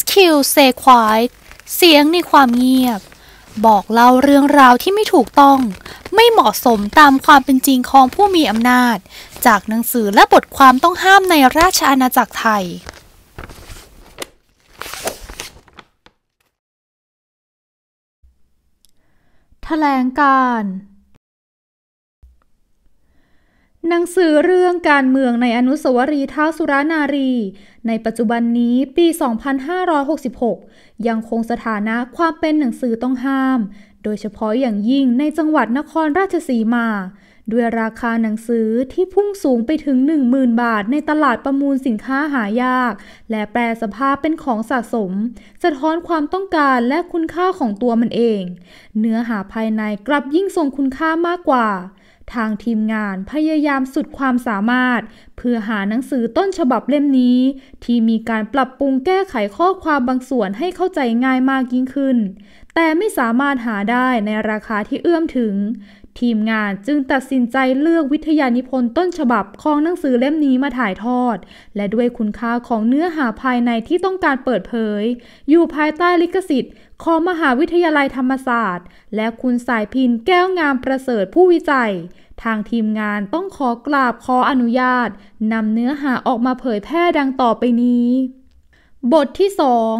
SQ Say Quiet เสียงในความเงียบ บอกเล่าเรื่องราวที่ไม่ถูกต้อง ไม่เหมาะสมตามความเป็นจริงของผู้มีอำนาจ จากหนังสือและบทความต้องห้ามในราชอาณาจักรไทยแถลงการหนังสือเรื่องการเมืองในอนุสาวรีย์ท้าวสุรานารี ในปัจจุบันนี้ปี 2566 ยังคงสถานะความเป็นหนังสือต้องห้าม โดยเฉพาะอย่างยิ่งในจังหวัดนครราชสีมา ด้วยราคาหนังสือที่พุ่งสูงไปถึง 10,000บาทในตลาดประมูลสินค้าหายาก และแปรสภาพเป็นของสะสมสะท้อนความต้องการและคุณค่าของตัวมันเอง เนื้อหาภายในกลับยิ่งทรงคุณค่ามากกว่าทางทีมงานพยายามสุดความสามารถ เพื่อหาหนังสือต้นฉบับเล่มนี้ ที่มีการปรับปรุงแก้ไขข้อความบางส่วนให้เข้าใจง่ายมากยิ่งขึ้น แต่ไม่สามารถหาได้ในราคาที่เอื้อมถึง ทีมงานจึงตัดสินใจเลือกวิทยานิพนธ์ต้นฉบับ ของหนังสือเล่มนี้มาถ่ายทอด และด้วยคุณค่าของเนื้อหาภายในที่ต้องการเปิดเผย อยู่ภายใต้ลิขสิทธิ์ของมหาวิทยาลัยธรรมศาสตร์ และคุณสายพินแก้วงามประเสริฐผู้วิจัย ทางทีมงานต้องขอกราบขออนุญาตนำเนื้อหาออกมาเผยแพร่ดังต่อไปนี้ บทที่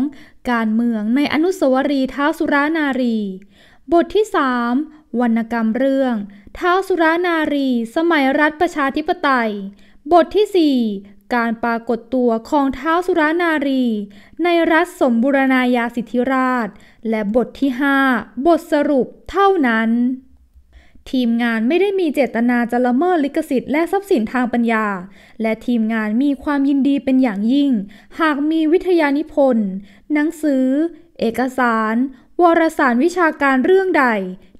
2 การเมืองในอนุสาวรีย์ท้าวสุรานารี บทที่ 3วรรณกรรมเรื่องท้าวสุรานารี สมัยรัฐประชาธิปไตย บทที่ 4การปรากฏตัวของเท้าสุรานารี ในรัฐสมบูรณาญาสิทธิราช และบทที่ 5 บทสรุปเท่านั้น ทีมงานไม่ได้มีเจตนาจะละเมิดลิขสิทธิ์และทรัพย์สินทางปัญญา และทีมงานมีความยินดีเป็นอย่างยิ่ง หากมีวิทยานิพนธ์ หนังสือ เอกสาร วารสารวิชาการเรื่องใด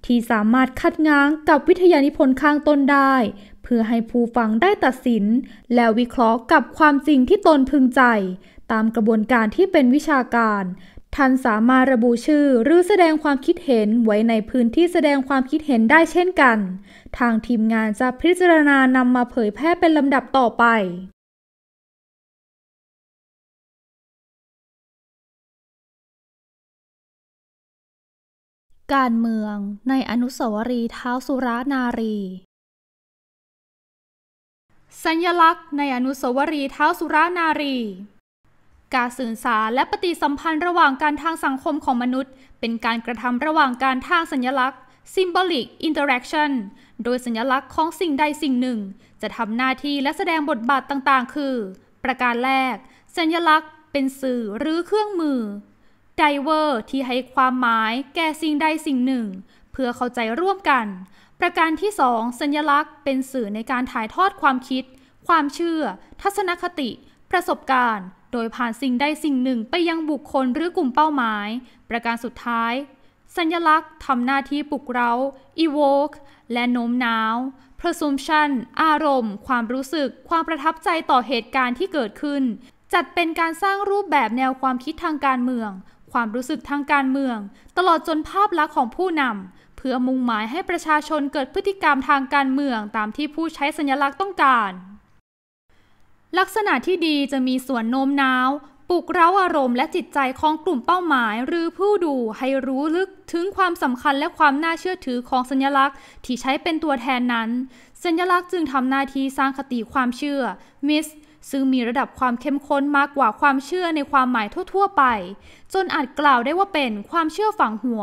ที่สามารถคัดง้างกับวิทยานิพนธ์ข้างต้นได้พื่อให้ผู้ฟังได้ตัดสินแล้ววิเคราะห์กับความจริงที่ตนพึงใจตามกระบวนการที่เป็นวิชาการ ท่านสามารถระบุชื่อหรือแสดงความคิดเห็นไว้ในพื้นที่แสดงความคิดเห็นได้เช่นกัน ทางทีมงานจะพิจารณานำมาเผยแพร่เป็นลำดับต่อไป การเมืองในอนุสาวรีย์เท้าสุรานารีสัญลักษณ์ในอนุสาวรีย์เท้าสุรานารี การสื่อสารและปฏิสัมพันธ์ระหว่างการทางสังคมของมนุษย์ เป็นการกระทำระหว่างการทางสัญลักษณ์ symbolic interaction โดยสัญลักษณ์ของสิ่งใดสิ่งหนึ่ง จะทำหน้าที่และแสดงบทบาทต่างๆ คือ ประการแรก สัญลักษณ์เป็นสื่อหรือเครื่องมือไดเวอร์ที่ให้ความหมายแก่สิ่งใดสิ่งหนึ่ง เพื่อเข้าใจร่วมกันประการที่2สัญลักษณ์ เป็นสื่อในการถ่ายทอดความคิด ความเชื่อ ทัศนคติ ประสบการณ์ โดยผ่านสิ่งใดสิ่งหนึ่งไปยังบุคคลหรือกลุ่มเป้าหมาย ประการสุดท้าย สัญลักษณ์ทำหน้าที่ปลุกเร้า evoke และโน้มน้าว presumption อารมณ์ ความรู้สึก ความประทับใจต่อเหตุการณ์ที่เกิดขึ้น จัดเป็นการสร้างรูปแบบแนวความคิดทางการเมือง ความรู้สึกทางการเมือง ตลอดจนภาพลักษณ์ของผู้นำเพื่อมุ่งหมายให้ประชาชนเกิดพฤติกรรมทางการเมืองตามที่ผู้ใช้สัญลักษณ์ต้องการ ลักษณะที่ดีจะมีส่วนโน้มน้าวปลุกเร้าอารมณ์ และจิตใจของกลุ่มเป้าหมาย หรือผู้ดูให้รู้ลึกถึงความสำคัญและความน่าเชื่อถือของสัญลักษณ์ที่ใช้เป็นตัวแทนนั้น สัญลักษณ์จึงทำหน้าที่สร้างคติความเชื่อมิสซึ่งมีระดับความเข้มข้นมากกว่าความเชื่อในความหมายทั่วๆไป จนอาจกล่าวได้ว่าเป็นความเชื่อฝังหัว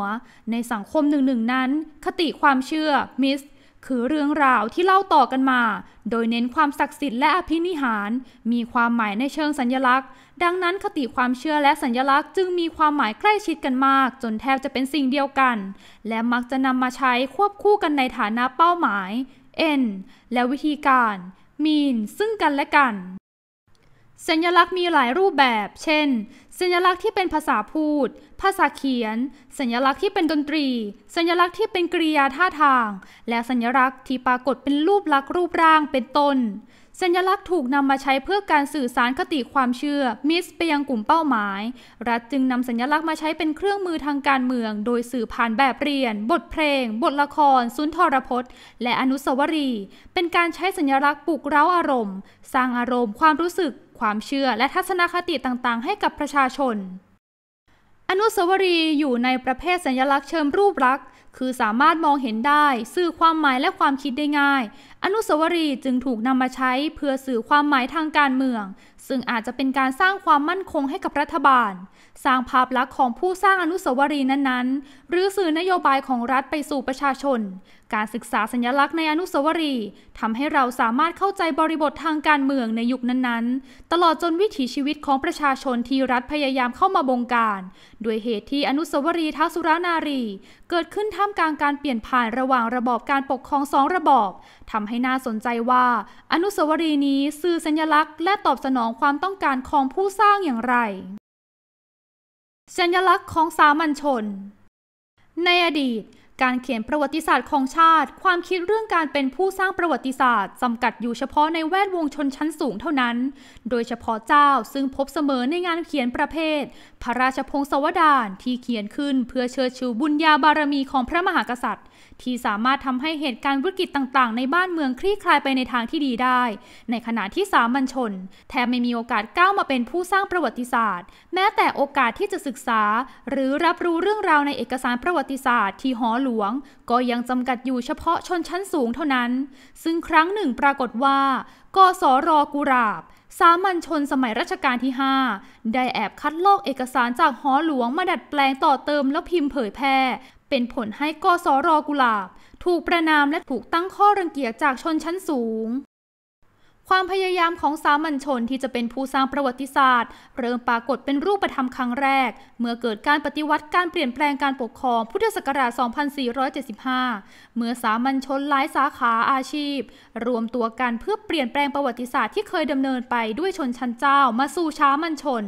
ในสังคมหนึ่งๆนั้น คติความเชื่อมิสคือเรื่องราวที่เล่าต่อกันมา โดยเน้นความศักดิ์สิทธิ์และอภินิหาร มีความหมายในเชิงสัญญลักษณ์ ดังนั้นคติความเชื่อและสัญญลักษณ์จึงมีความหมายใกล้ชิดกันมาก จนแทบจะเป็นสิ่งเดียวกัน และมักจะนำมาใช้ควบคู่กันในฐานะเป้าหมาย n และวิธีการ mean ซึ่งกันและกันสัญลักษณ์มีหลายรูปแบบ เช่น สัญลักษณ์ที่เป็นภาษาพูด ภาษาเขียน สัญลักษณ์ที่เป็นดนตรี สัญลักษณ์ที่เป็นกริยาท่าทาง และสัญลักษณ์ที่ปรากฏเป็นรูปลักษณ์รูปร่าง เป็นต้น สัญลักษณ์ถูกนำมาใช้เพื่อการสื่อสารคติความเชื่อ มิสไปยังกลุ่มเป้าหมาย รัฐจึงนำสัญลักษณ์มาใช้เป็นเครื่องมือทางการเมือง โดยสื่อผ่านแบบเรียน บทเพลง บทละครสุนทรพจน์ และอนุสาวรีย์เป็นการใช้สัญลักษณ์ปลุกเร้าอารมณ์ สร้างอารมณ์ความรู้สึกความเชื่อและทัศนคติต่างๆ ให้กับประชาชน อนุสาวรีย์อยู่ในประเภทสัญลักษณ์เชิงรูปลักษณ์คือสามารถมองเห็นได้ สื่อความหมายและความคิดได้ง่ายอนุสาวรีย์จึงถูกนำมาใช้เพื่อสื่อความหมายทางการเมือง ซึ่งอาจจะเป็นการสร้างความมั่นคงให้กับรัฐบาล สร้างภาพลักษณ์ของผู้สร้างอนุสาวรีย์นั้นๆ หรือสื่อนโยบายของรัฐไปสู่ประชาชน การศึกษาสัญลักษณ์ในอนุสาวรีย์ทำให้เราสามารถเข้าใจบริบททางการเมืองในยุคนั้นๆ ตลอดจนวิถีชีวิตของประชาชนที่รัฐพยายามเข้ามาบงการ ด้วยเหตุที่อนุสาวรีย์ท้าวสุรนารี เกิดขึ้นท่ามกลางการเปลี่ยนผ่านระหว่างระบอบการปกครองสองระบอบทำให้น่าสนใจว่าอนุสาวรีย์นี้สื่อสัญลักษณ์และตอบสนองความต้องการของผู้สร้างอย่างไร สัญลักษณ์ของสามัญชน ในอดีตการเขียนประวัติศาสตร์ของชาติ ความคิดเรื่องการเป็นผู้สร้างประวัติศาสตร์จำกัดอยู่เฉพาะในแวดวงชนชั้นสูงเท่านั้น โดยเฉพาะเจ้าซึ่งพบเสมอในงานเขียนประเภท พระราชพงศาวดารที่เขียนขึ้นเพื่อเชิดชูบุญญาบารมีของพระมหากษัตริย์ ที่สามารถทำให้เหตุการณ์วิกฤตต่าง ๆ ในบ้านเมืองคลี่คลายไปในทางที่ดีได้ ในขณะที่สามัญชนแทบไม่มีโอกาสก้าวมาเป็นผู้สร้างประวัติศาสตร์ แม้แต่โอกาสที่จะศึกษา หรือรับรู้เรื่องราวในเอกสารประวัติศาสตร์ ที่หอหลวงก็ยังจำกัดอยู่เฉพาะชนชั้นสูงเท่านั้น ซึ่งครั้งหนึ่งปรากฏว่า กสรกุราบ สามัญชนสมัยรัชกาลที่ 5 ได้แอบคัดลอกเอกสารจากหอหลวงมาดัดแปลงต่อเติมแล้วพิมพ์เผยแพร่ เป็นผลให้กสรกุลาบ ถูกประนามและถูกตั้งข้อรังเกียจจากชนชั้นสูงความพยายามของสามัญชนที่จะเป็นผู้สร้างประวัติศาสตร์เริ่มปรากฏเป็นรูปธรรมครั้งแรกเมื่อเกิดการปฏิวัติการเปลี่ยนแปลงการปกครองพุทธศักราช 2475 เมื่อสามัญชนหลายสาขาอาชีพ รวมตัวกันเพื่อเปลี่ยนแปลงประวัติศาสตร์ที่เคยดำเนินไปด้วยชนชั้นเจ้า มาสู่ช้ามัญชน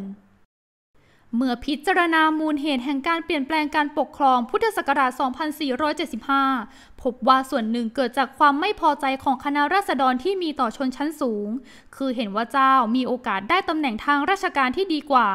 เมื่อพิจารณามูลเหตุแห่งการเปลี่ยนแปลงการปกครองพุทธศักราช 2475 พบว่าส่วนหนึ่งเกิดจากความไม่พอใจของคณะราษฎรที่มีต่อชนชั้นสูง คือเห็นว่าเจ้ามีโอกาสได้ตำแหน่งทางราชการที่ดีกว่า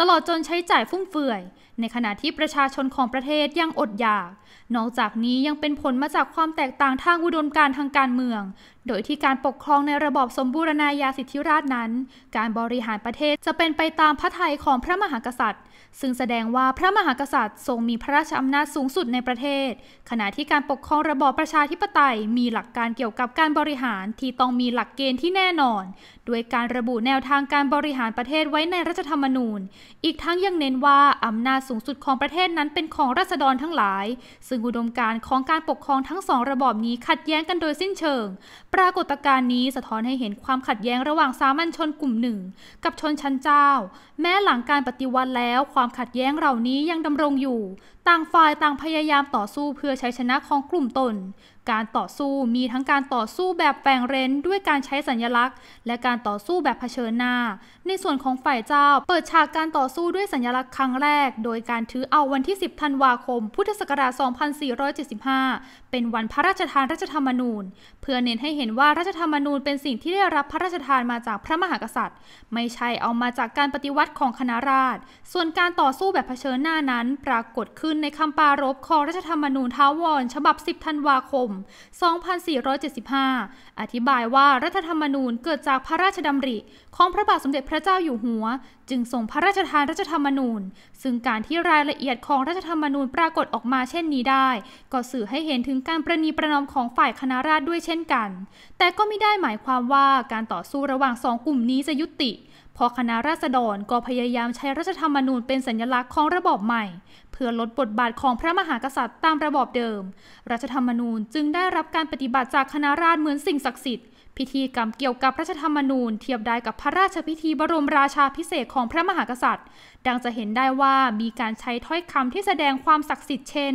ตลอดจนใช้จ่ายฟุ่มเฟือย ในขณะที่ประชาชนของประเทศยังอดอยาก นอกจากนี้ยังเป็นผลมาจากความแตกต่างทางอุดมการทางการเมืองโดยที่การปกครองในระบอบสมบูรณาญาสิทธิราชนั้น การบริหารประเทศจะเป็นไปตามพระทัยของพระมหากษัตริย์ ซึ่งแสดงว่าพระมหากษัตริย์ทรงมีพระราชอำนาจสูงสุดในประเทศ ขณะที่การปกครองระบอบประชาธิปไตย มีหลักการเกี่ยวกับการบริหารที่ต้องมีหลักเกณฑ์ที่แน่นอนด้วยการระบุแนวทางการบริหารประเทศไว้ในรัฐธรรมนูญ อีกทั้งยังเน้นว่า อำนาจสูงสุดของประเทศนั้นเป็นของราษฎรทั้งหลาย ซึ่งอุดมการณ์ของการปกครองทั้งสองระบอบนี้ขัดแย้งกันโดยสิ้นเชิงปรากฏการณ์นี้สะท้อนให้เห็นความขัดแย้งระหว่างสามัญชนกลุ่มหนึ่ง กับชนชั้นเจ้า แม้หลังการปฏิวัติแล้วความขัดแย้งเหล่านี้ยังดำรงอยู่ ต่างฝ่ายต่างพยายามต่อสู้เพื่อใช้ชนะของกลุ่มตนการต่อสู้มีทั้งการต่อสู้แบบแฝงเร้นด้วยการใช้สัญลักษณ์ และการต่อสู้แบบเผชิญหน้า ในส่วนของฝ่ายเจ้าเปิดฉากการต่อสู้ด้วยสัญลักษณ์ครั้งแรก โดยการถือเอาวันที่ 10ธันวาคมพุทธศักราช2475 เป็นวันพระราชทานรัชธรรมนูญ เพื่อเน้นให้เห็นว่ารัชธรรมนูญเป็นสิ่งที่ได้รับพระราชทานมาจากพระมหากษัตริย์ ไม่ใช่เอามาจากการปฏิวัติของคณะราษฎร ส่วนการต่อสู้แบบเผชิญหน้านั้นปรากฏขึ้นในคำปารบของรัชธรรมนูญท้าวรฉบับ 10ธันวาคม2475 อธิบายว่ารัฐธรรมนูญเกิดจากพระราชดำริ ของพระบาทสมเด็จพระเจ้าอยู่หัว จึงส่งพระราชทานรัฐธรรมนูญ ซึ่งการที่รายละเอียดของรัฐธรรมนูญปรากฏออกมาเช่นนี้ได้ ก็สื่อให้เห็นถึงการประนีประนอมของฝ่ายคณะราษฎรด้วยเช่นกัน แต่ก็ไม่ได้หมายความว่าการต่อสู้ระหว่างสองกลุ่มนี้จะยุติ พอคณะราษฎรก็พยายามใช้รัฐธรรมนูญเป็นสัญลักษณ์ของระบอบใหม่เพื่อลดบทบาทของพระมหากษัตริย์ตามระบอบเดิม รัฐธรรมนูญจึงได้รับการปฏิบัติจากคณะราษฎรเหมือนสิ่งศักดิ์สิทธิ์ พิธีกรรมเกี่ยวกับรัฐธรรมนูญเทียบได้กับพระราชพิธีบรมราชาพิเศษของพระมหากษัตริย์ ดังจะเห็นได้ว่ามีการใช้ถ้อยคำที่แสดงความศักดิ์สิทธิ์เช่น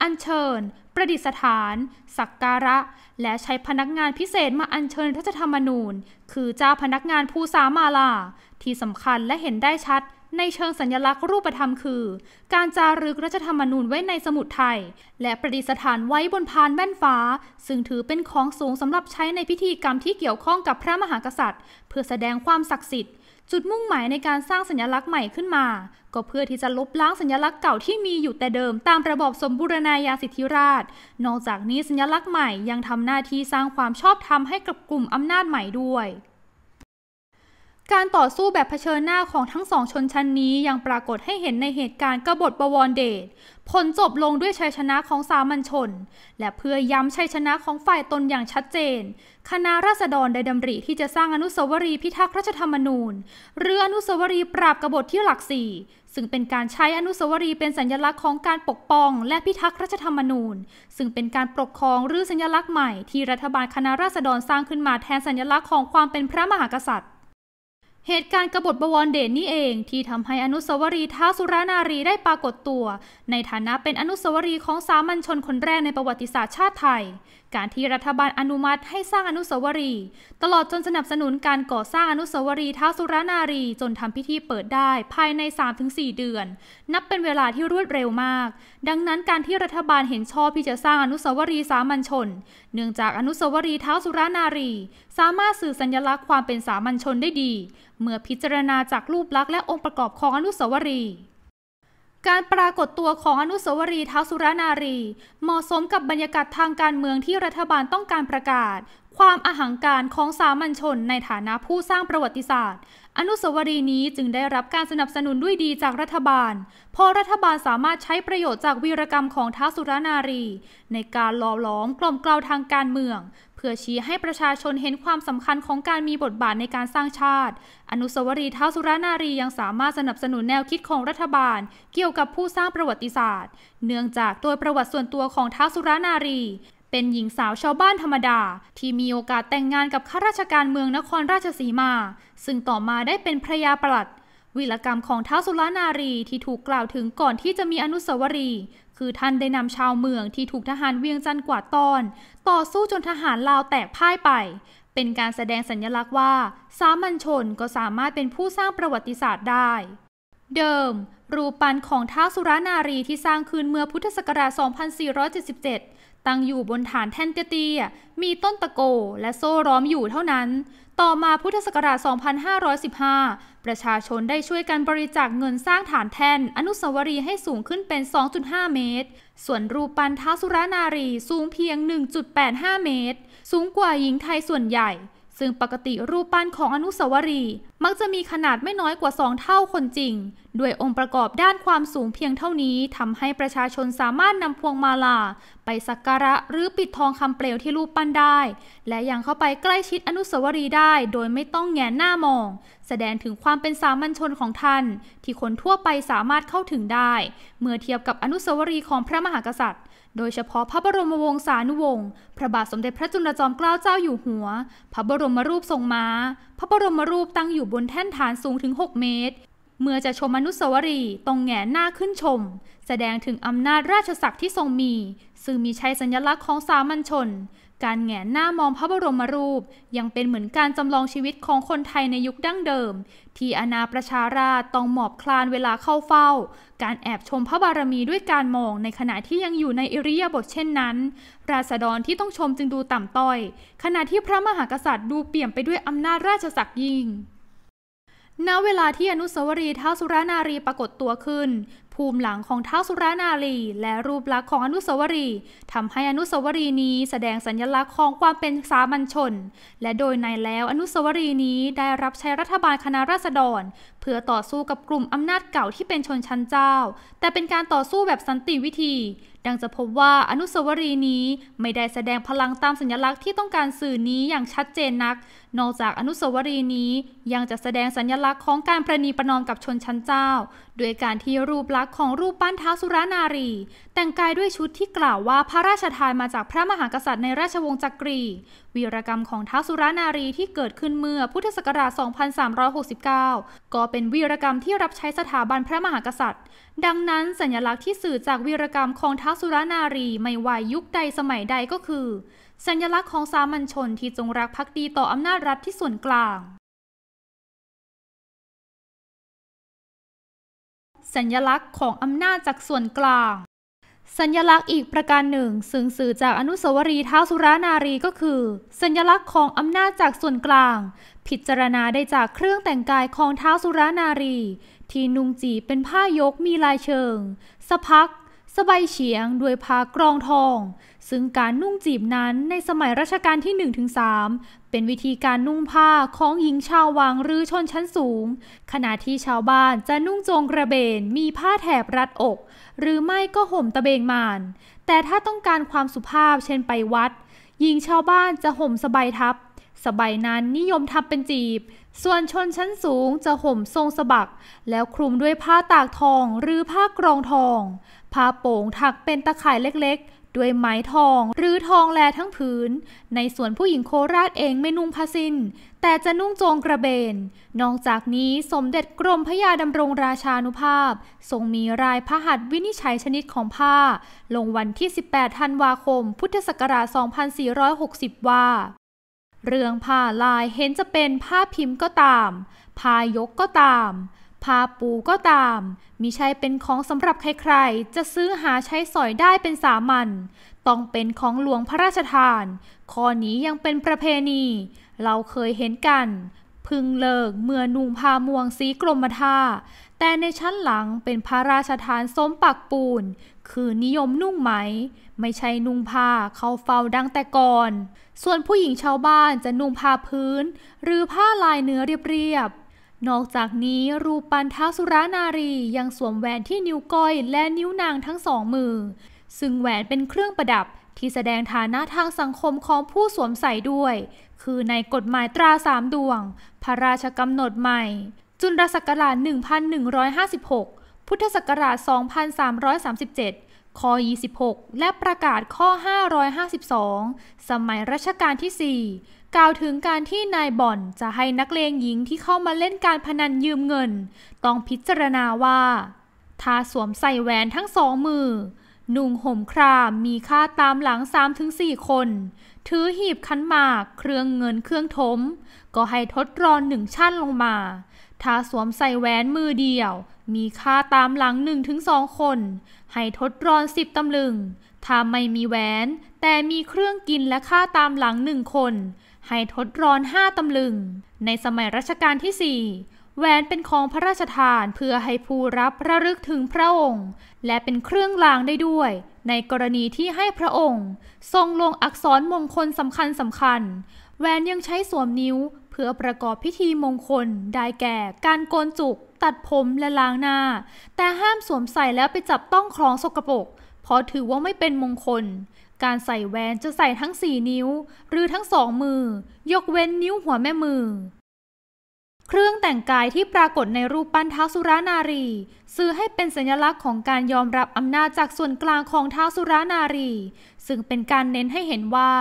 อัญเชิญ ประดิษฐานสักการะ และใช้พนักงานพิเศษมาอัญเชิญรัฐธรรมนูญ คือเจ้าพนักงานผู้สามาลาที่สำคัญและเห็นได้ชัดในเชิงสัญลักษณ์รูปธรรมคือ การจารึกรัชธรรมนูญไว้ในสมุดไทย และประดิษฐานไว้บนพานแว่นฟ้า ซึ่งถือเป็นของสูงสำหรับใช้ในพิธีกรรมที่เกี่ยวข้องกับพระมหากษัตริย์ เพื่อแสดงความศักดิ์สิทธิ์ จุดมุ่งหมายในการสร้างสัญลักษณ์ใหม่ขึ้นมา ก็เพื่อที่จะลบล้างสัญลักษณ์เก่าที่มีอยู่แต่เดิมตามระบอบสมบูรณาญาสิทธิราชนอกจากนี้สัญลักษณ์ใหม่ยังทำหน้าที่สร้างความชอบธรรมให้กับกลุ่มอำนาจใหม่ด้วยการต่อสู้แบบเผชิญหน้าของทั้งสองชนชั้นนี้ยังปรากฏให้เห็นในเหตุการณ์กบฏบวรเดช ผลจบลงด้วยชัยชนะของสามัญชน และเพื่อย้ำชัยชนะของฝ่ายตนอย่างชัดเจน คณะราษฎรได้ดำริที่จะสร้างอนุสาวรีย์พิทักษ์รัชธรรมนูญ หรืออนุสาวรีย์ปราบกบฏที่หลักสี่ซึ่งเป็นการใช้อนุสาวรีย์เป็นสัญลักษณ์ของการปกป้อง และพิทักษ์รัชธรรมนูญ ซึ่งเป็นการปกครองหรือสัญลักษณ์ใหม่ที่รัฐบาลคณะราษฎรสร้างขึ้นมาแทนสัญลักษณ์ของความเป็นพระมหากษัตริย์เหตุการณ์กบฏบวรเดชนี่เองที่ทำให้อนุสาวรีย์ท้าสุรานารีได้ปรากฏตัว ในฐานะเป็นอนุสาวรีย์ของสามัญชนคนแรกในประวัติศาสตร์ชาติไทยการที่รัฐบาลอนุมัติให้สร้างอนุสาวรีย์ตลอดจนสนับสนุนการก่อสร้างอนุสาวรีย์ท้าวสุรนารี จนทำพิธีเปิดได้ภายใน 3-4 เดือน นับเป็นเวลาที่รวดเร็วมาก ดังนั้นการที่รัฐบาลเห็นชอบที่จะสร้างอนุสาวรีย์สามัญชนเนื่องจากอนุสาวรีย์ท้าวสุรนารีสามารถสื่อสัญลักษณ์ความเป็นสามัญชนได้ดี เมื่อพิจารณาจากรูปลักษณ์และองค์ประกอบของอนุสาวรีย์การปรากฏตัวของอนุสาวรีย์ท้าวสุรนารี เหมาะสมกับบรรยากาศทางการเมืองที่รัฐบาลต้องการประกาศ ความอาหังการของสามัญชนในฐานะผู้สร้างประวัติศาสตร์ อนุสาวรีย์นี้จึงได้รับการสนับสนุนด้วยดีจากรัฐบาลเพราะรัฐบาลสามารถใช้ประโยชน์จากวีรกรรมของท้าวสุรนารี ในการหล่อหลอมกล่อมเกลาทางการเมืองเพื่อชี้ให้ประชาชนเห็นความสำคัญของการมีบทบาทในการสร้างชาติ อนุสาวรีย์ท้าสุรนารียังสามารถสนับสนุนแนวคิดของรัฐบาลเกี่ยวกับผู้สร้างประวัติศาสตร์ เนื่องจากโดยประวัติส่วนตัวของท้าสุรนารี เป็นหญิงสาวชาวบ้านธรรมดา ที่มีโอกาสแต่งงานกับข้าราชการเมืองนครราชสีมา ซึ่งต่อมาได้เป็นพระยาปลัดวิรกรรมของท้าสุรนารีที่ถูกกล่าวถึงก่อนที่จะมีอนุสาวรีย์คือท่านได้นำชาวเมืองที่ถูกทหารเวียงจันทร์กว่าตอน ต่อสู้จนทหารลาวแตกพ่ายไป เป็นการแสดงสัญญลักษณ์ว่า สามัญชนก็สามารถเป็นผู้สร้างประวัติศาสตร์ได้ เดิม รูปปั้นของท้าวสุรานารีที่สร้างขึ้นเมื่อพุทธศักราช 2477 ตั้งอยู่บนฐานแท่นเตี้ยมีต้นตะโกและโซ่ร้อมอยู่เท่านั้นต่อมาพุทธศักราช 2515 ประชาชนได้ช่วยกันบริจาคเงินสร้างฐานแท่นอนุสาวรีย์ให้สูงขึ้นเป็น 2.5 เมตร ส่วนรูปปั้นท้าสุรานารีสูงเพียง 1.85 เมตร สูงกว่าหญิงไทยส่วนใหญ่ซึ่งปกติรูปปั้นของอนุสาวรีย์มักจะมีขนาดไม่น้อยกว่า2เท่าคนจริง ด้วยองค์ประกอบด้านความสูงเพียงเท่านี้ทำให้ประชาชนสามารถนำพวงมาลา ไปสักการะหรือปิดทองคำเปลวที่รูปปั้นได้ และยังเข้าไปใกล้ชิดอนุสาวรีย์ได้โดยไม่ต้องแงนหน้ามอง แสดงถึงความเป็นสามัญชนของท่านที่คนทั่วไปสามารถเข้าถึงได้ เมื่อเทียบกับอนุสาวรีย์ของพระมหากษัตริย์โดยเฉพาะพระบรมวงศานุวงศ์พระบาทสมเด็จพระจุลจอมเกล้าเจ้าอยู่หัวพระบรมรูปทรงม้า พระบรมรูปตั้งอยู่บนแท่นฐานสูงถึง 6 เมตร เมื่อจะชมอนุสาวรีย์ตรงแงหน้าขึ้นชม แสดงถึงอำนาจราชศักดิ์ที่ทรงมี ซึ่งมีใช้สัญลักษณ์ของสามัญชนการแงนหน้ามองพระบรมรูปยังเป็นเหมือนการจำลองชีวิตของคนไทยในยุคดั้งเดิม ที่อาณาประชาราต้องหมอบคลานเวลาเข้าเฝ้า การแอบชมพระบารมีด้วยการมองในขณะที่ยังอยู่ในอิริยาบถเช่นนั้น ราษฎรที่ต้องชมจึงดูต่ำต้อยขณะที่พระมหากษัตริย์ดูเปี่ยมไปด้วยอำนาจราชศักดิ์ยิ่งณเวลาที่อนุสาวรีย์ท้าวสุรนารีปรากฏตัวขึ้นภูมิหลังของท้าวสุรานารีและรูปลักษณ์ของอนุสาวรีย์ทำให้อนุสาวรีย์นี้ แสดงสัญลักษณ์ของความเป็นสามัญชน และโดยในแล้วอนุสาวรีย์นี้ได้รับใช้รัฐบาลคณะราษฎร เพื่อต่อสู้กับกลุ่มอำนาจเก่าที่เป็นชนชั้นเจ้า แต่เป็นการต่อสู้แบบสันติวิธี ดังจะพบว่าอนุสาวรีย์นี้ไม่ได้แสดงพลังตามสัญลักษณ์ที่ต้องการสื่อนี้อย่างชัดเจนนักนอกจากอนุสาวรีย์นี้ยังจะแสดงสัญลักษณ์ของการประนีประนอมกับชนชั้นเจ้าด้วยการที่รูปลักษณ์ของรูปปั้นท้าสุรานารีแต่งกายด้วยชุดที่กล่าวว่าพระราชทานมาจากพระมหากษัตริย์ในราชวงศ์จักรีวีรกรรมของท้าสุรานารีที่เกิดขึ้นเมื่อพุทธศักราช 2369 ก็เป็นวีรกรรมที่รับใช้สถาบันพระมหากษัตริย์ ดังนั้นสัญลักษณ์ที่สื่อจากวีรกรรมของท้าสุรานารีไม่ว่ายุคใดสมัยใดก็คือสัญลักษณ์ของสามัญชนที่จงรักภักดีต่ออำนาจรัฐที่ส่วนกลาง สัญลักษณ์ของอำนาจจากส่วนกลาง สัญลักษณ์อีกประการหนึ่งซึ่งสื่อจากอนุสาวรีย์ท้าวสุรานารีก็คือ สัญลักษณ์ของอำนาจจากส่วนกลาง พิจารณาได้จากเครื่องแต่งกายของท้าวสุรานารี ที่นุ่งจีเป็นผ้ายกมีลายเชิงสะพักสบายเฉียง ด้วยผ้ากรองทอง ซึ่งการนุ่งจีบนั้นในสมัยรัชกาลที่ 1-3 เป็นวิธีการนุ่งผ้าของหญิงชาววังหรือชนชั้นสูง ขณะที่ชาวบ้านจะนุ่งจงกระเบน มีผ้าแถบรัดอก หรือไม่ก็ห่มตะเบงมาน แต่ถ้าต้องการความสุภาพเช่นไปวัด หญิงชาวบ้านจะห่มสบายทับสบายนั้นนิยมทำเป็นจีบ ส่วนชนชั้นสูงจะห่มทรงสบัก แล้วคลุมด้วยผ้าตากทองหรือผ้ากรองทองผ้าโป่งถักเป็นตะข่ายเล็กๆ ด้วยไหมทองหรือทองแลทั้งผืน ในส่วนผู้หญิงโคราชเองไม่นุ่งผ้าสิน้นแต่จะนุ่งโจงกระเบน นอกจากนี้สมเด็จกรมพระยาดำรงราชานุภาพทรงมีรายพระหัตถ์วินิจฉัยชนิดของผ้า ลงวันที่ 18 ธันวาคมพุทธศักราช 2460 ว่า เรื่องผ้าลายเห็นจะเป็นผ้าพิมพ์ก็ตามผ้ายกก็ตามผ้าปูก็ตาม มิใช่เป็นของสำหรับใครๆ จะซื้อหาใช้สอยได้เป็นสามัญ ต้องเป็นของหลวงพระราชทาน ข้อนี้ยังเป็นประเพณี เราเคยเห็นกัน พึงเลิกเมื่อนุ่งผ้าม่วงสีกรมท่า แต่ในชั้นหลังเป็นพระราชทานสมปักปูน คือนิยมนุ่งไหม ไม่ใช่นุ่งผ้าเข้าเฝ้าดังแต่ก่อน ส่วนผู้หญิงชาวบ้านจะนุ่งผ้าพื้น หรือผ้าลายเนื้อเรียบนอกจากนี้รูปปั้นท้าสุรานารียังสวมแหวนที่นิ้วก้อย และนิ้วนางทั้งสองมือ ซึ่งแหวนเป็นเครื่องประดับที่แสดงฐานะทางสังคมของผู้สวมใส่ด้วย คือในกฎหมายตราสามดวง พระราชกำหนดใหม่ จุลศักราช 1156 พุทธศักราช 2337ข้อ26 และประกาศข้อ 552 สมัยรัชกาลที่ 4กล่าวถึงการที่นายบ่อนจะให้นักเลงหญิงที่เข้ามาเล่นการพนันยืมเงิน ต้องพิจารณาว่า ถ้าสวมใส่แหวนทั้งสองมือ นุ่งห่มครามมีค่าตามหลัง 3-4 คน ถือหีบคันหมาก เครื่องเงินเครื่องทมก็ให้ทดรอนหนึ่งชั้นลงมา ถ้าสวมใส่แหวนมือเดียว มีค่าตามหลัง1-2คน ให้ทดรอนสิบตำลึง ถ้าไม่มีแหวน แต่มีเครื่องกินและค่าตามหลังหนึ่งคนให้ทดรอนห้าตำลึง ในสมัยรัชกาลที่ 4แหวนเป็นของพระราชทานเพื่อให้ผู้รับระลึกถึงพระองค์ และเป็นเครื่องรางได้ด้วยในกรณีที่ให้พระองค์ ทรงลงอักษรมงคลสำคัญสำคัญแหวนยังใช้สวมนิ้ว เพื่อประกอบพิธีมงคล ได้แก่การโกนจุก ตัดผมและล้างหน้า แต่ห้ามสวมใส่แล้วไปจับต้องคล้องสกปรกเพราะถือว่าไม่เป็นมงคลการใส่แหวนจะใส่ทั้ง 4 นิ้ว หรือทั้งสองมือ ยกเว้นนิ้วหัวแม่มือ เครื่องแต่งกายที่ปรากฏในรูปปั้นท้าวสุรานารี ซื้อให้เป็นสัญลักษณ์ของการยอมรับอำนาจจากส่วนกลางของท้าวสุรานารี ซึ่งเป็นการเน้นให้เห็นว่า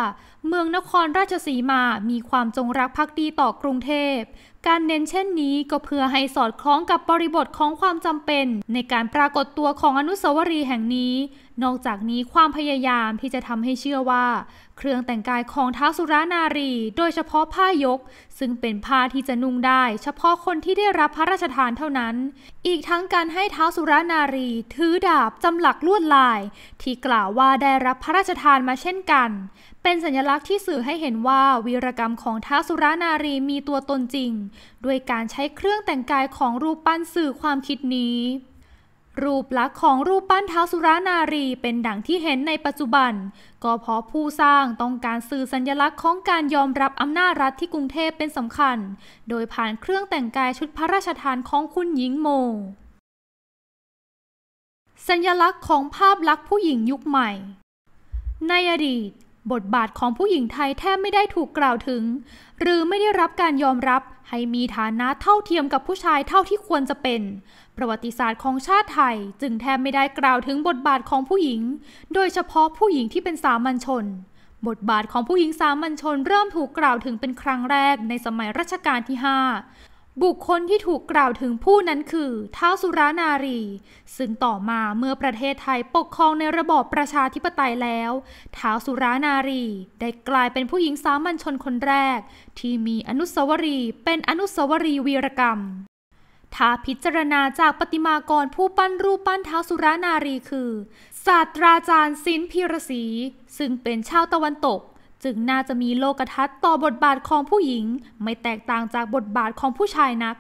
เมืองนครราชสีมามีความจงรักภักดีต่อกรุงเทพการเน้นเช่นนี้ก็เพื่อให้สอดคล้องกับบริบทของความจำเป็น ในการปรากฏตัวของอนุสาวรีย์แห่งนี้ นอกจากนี้ความพยายามที่จะทำให้เชื่อว่าเครื่องแต่งกายของท้าสุรานารี โดยเฉพาะผ้ายก ซึ่งเป็นผ้าที่จะนุ่งได้เฉพาะคนที่ได้รับพระราชทานเท่านั้น อีกทั้งการให้ท้าสุรานารี ถือดาบ จำหลักลวดลาย ที่กล่าวว่าได้รับพระราชทานมาเช่นกัน เป็นสัญลักษณ์ที่สื่อให้เห็นว่าวีรกรรมของท้าสุรานารีมีตัวตนจริง ด้วยการใช้เครื่องแต่งกายของรูปปั้นสื่อความคิดนี้รูปลักษณ์ของรูปปั้นเท้าสุรานารีเป็นดังที่เห็นในปัจจุบัน ก็เพราะผู้สร้างต้องการสื่อสัญลักษณ์ของการยอมรับอำนาจรัฐที่กรุงเทพเป็นสำคัญ โดยผ่านเครื่องแต่งกายชุดพระราชทานของคุณหญิงโม สัญลักษณ์ของภาพลักษณ์ผู้หญิงยุคใหม่ ในอดีต บทบาทของผู้หญิงไทยแทบไม่ได้ถูกกล่าวถึงหรือไม่ได้รับการยอมรับให้มีฐานะเท่าเทียมกับผู้ชายเท่าที่ควรจะเป็น ประวัติศาสตร์ของชาติไทยจึงแทบไม่ได้กล่าวถึงบทบาทของผู้หญิง โดยเฉพาะผู้หญิงที่เป็นสามัญชน บทบาทของผู้หญิงสามัญชนเริ่มถูกกล่าวถึงเป็นครั้งแรกในสมัยรัชกาลที่ 5บุคคลที่ถูกกล่าวถึงผู้นั้นคือท้าวสุรานารี ซึ่งต่อมาเมื่อประเทศไทยปกครองในระบอบประชาธิปไตยแล้วท้าวสุรานารีได้กลายเป็นผู้หญิงสามัญชนคนแรก ที่มีอนุสาวรีย์เป็นอนุสาวรีย์วีรกรรม ถ้าพิจารณาจากปฏิมากรผู้ปั้นรูปปั้นเท้าสุรานารีคือ ศาสตราจารย์สินพีรศรีซึ่งเป็นชาวตะวันตกจึงน่าจะมีโลกทัศน์ต่อบทบาทของผู้หญิง ไม่แตกต่างจากบทบาทของผู้ชายนัก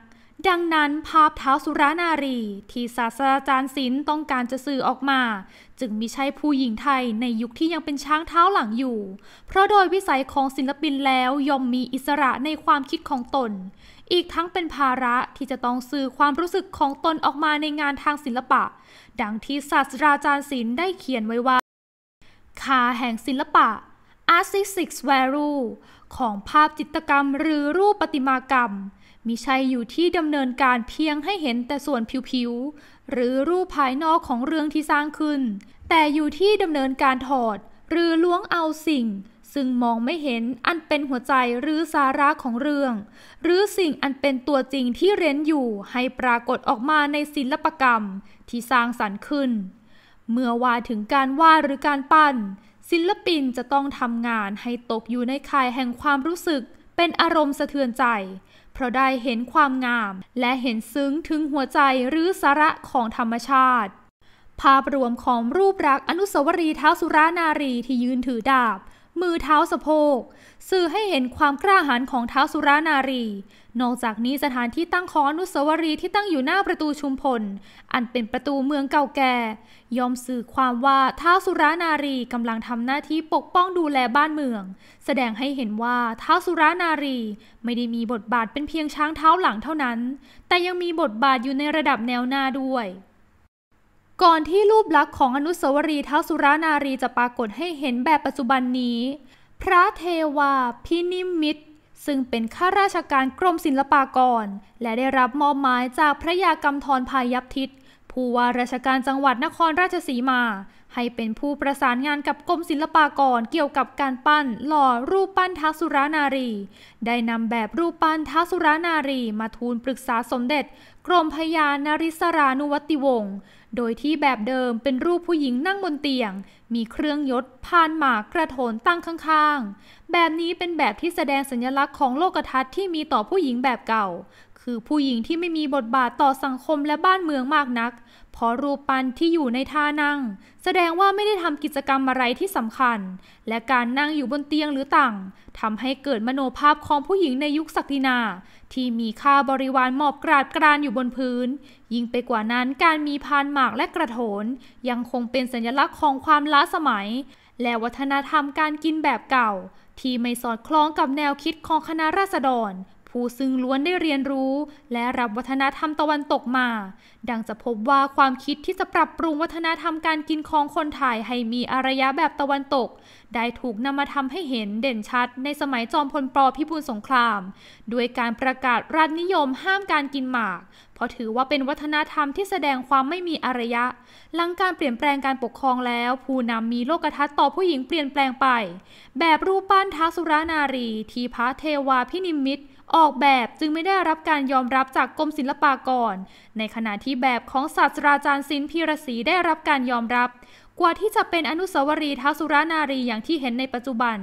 ดังนั้นภาพเท้าสุรานารี ที่ศาสตราจารย์ศิลป์ต้องการจะสื่อออกมา จึงมีใช่ผู้หญิงไทยในยุคที่ยังเป็นช้างเท้าหลังอยู่ เพราะโดยวิสัยของศิลปินแล้วย่อมมีอิสระในความคิดของตน อีกทั้งเป็นภาระที่จะต้องสื่อความรู้สึกของตนออกมาในงานทางศิลปะ ดังที่ศาสตราจารย์ศิลป์ได้เขียนไว้ว่าคาแห่งศิลปะ artistic value ของภาพจิตรกรรมหรือรูปปฏิมากรรมมิใช่อยู่ที่ดำเนินการเพียงให้เห็นแต่ส่วนผิวๆหรือรูปภายนอกของเรื่องที่สร้างขึ้น แต่อยู่ที่ดำเนินการถอด หรือล้วงเอาสิ่ง ซึ่งมองไม่เห็นอันเป็นหัวใจหรือสาระของเรื่อง หรือสิ่งอันเป็นตัวจริงที่เร้นอยู่ให้ปรากฏออกมาในศิลปกรรมที่สร้างสรรค์ขึ้น เมื่อว่าถึงการวาดหรือการปั้นศิลปินจะต้องทำงานให้ตกอยู่ในข่ายแห่งความรู้สึกเป็นอารมณ์สะเทือนใจ เพราะได้เห็นความงามและเห็นซึ้งถึงหัวใจหรือสาระของธรรมชาติ ภาพรวมของรูปรักอนุสาวรีย์ท้าวสุรานารีที่ยืนถือดาบมือเท้าสะโพกสื่อให้เห็นความกล้าหาญของเท้าสุรานารี นอกจากนี้สถานที่ตั้งของอนุสาวรีย์ที่ตั้งอยู่หน้าประตูชุมพล อันเป็นประตูเมืองเก่าแก่ยอมสื่อความว่าเท้าสุรานารีกำลังทำหน้าที่ปกป้องดูแลบ้านเมือง แสดงให้เห็นว่าเท้าสุรานารีไม่ได้มีบทบาทเป็นเพียงช้างเท้าหลังเท่านั้น แต่ยังมีบทบาทอยู่ในระดับแนวหน้าด้วยก่อนที่รูปลักษณ์ของอนุสาวรีย์ท้าวสุรานารี จะปรากฏให้เห็นแบบปัจจุบันนี้ พระเทวาพินิมิตซึ่งเป็นข้าราชการกรมศิลปากร และได้รับมอบหมายจากพระยากำธรพายัพทิตผู้ว่าราชการจังหวัดนครราชสีมา ให้เป็นผู้ประสานงานกับกรมศิลปากรเกี่ยวกับการปั้นหล่อรูปปั้นท้าสุรานารี ได้นำแบบรูปปั้นท้าสุรานารีมาทูลปรึกษาสมเด็จกรมพยานาริศรานุวัติวงศ์โดยที่แบบเดิมเป็นรูปผู้หญิงนั่งบนเตียง มีเครื่องยศพานหมากกระโถนตั้งข้างๆ แบบนี้เป็นแบบที่แสดงสัญลักษณ์ของโลกทัศน์ที่มีต่อผู้หญิงแบบเก่า คือผู้หญิงที่ไม่มีบทบาทต่อสังคมและบ้านเมืองมากนัก เพราะรูปปั้นที่อยู่ในท่านั่ง แสดงว่าไม่ได้ทำกิจกรรมอะไรที่สำคัญ และการนั่งอยู่บนเตียงหรือตั้งทำให้เกิดมโนภาพของผู้หญิงในยุคศักดินา ที่มีค่าบริวารหมอบกราดกรานอยู่บนพื้นยิ่งไปกว่านั้นการมีพานหมากและกระโถนยังคงเป็นสัญลักษณ์ของความล้าสมัย และวัฒนธรรมการกินแบบเก่า ที่ไม่สอดคล้องกับแนวคิดของคณะราษฎรผู้ซึ่งล้วนได้เรียนรู้ และรับวัฒนธรรมตะวันตกมา ดังจะพบว่าความคิดที่จะปรับปรุงวัฒนธรรมการกินของคนไทยให้มีอารยะแบบตะวันตก ได้ถูกนำมาทำให้เห็นเด่นชัด ในสมัยจอมพลปพิบูลสงคราม ด้วยการประกาศรัฐนิยมห้ามการกินหมาก เพราะถือว่าเป็นวัฒนธรรมที่แสดงความไม่มีอารยะ หลังการเปลี่ยนแปลงการปกครองแล้ว ผู้นำมีโลกทัศน์ต่อผู้หญิงเปลี่ยนแปลงไป แบบรูปปั้นท้าสุรานารี ทีพระเทวาพินิมิตรออกแบบจึงไม่ได้รับการยอมรับจากกรมศิลปากร ในขณะที่แบบของศาสตราจารย์สินพีรศรีได้รับการยอมรับ กว่าที่จะเป็นอนุสาวรีย์ท้าวสุรานารีอย่างที่เห็นในปัจจุบัน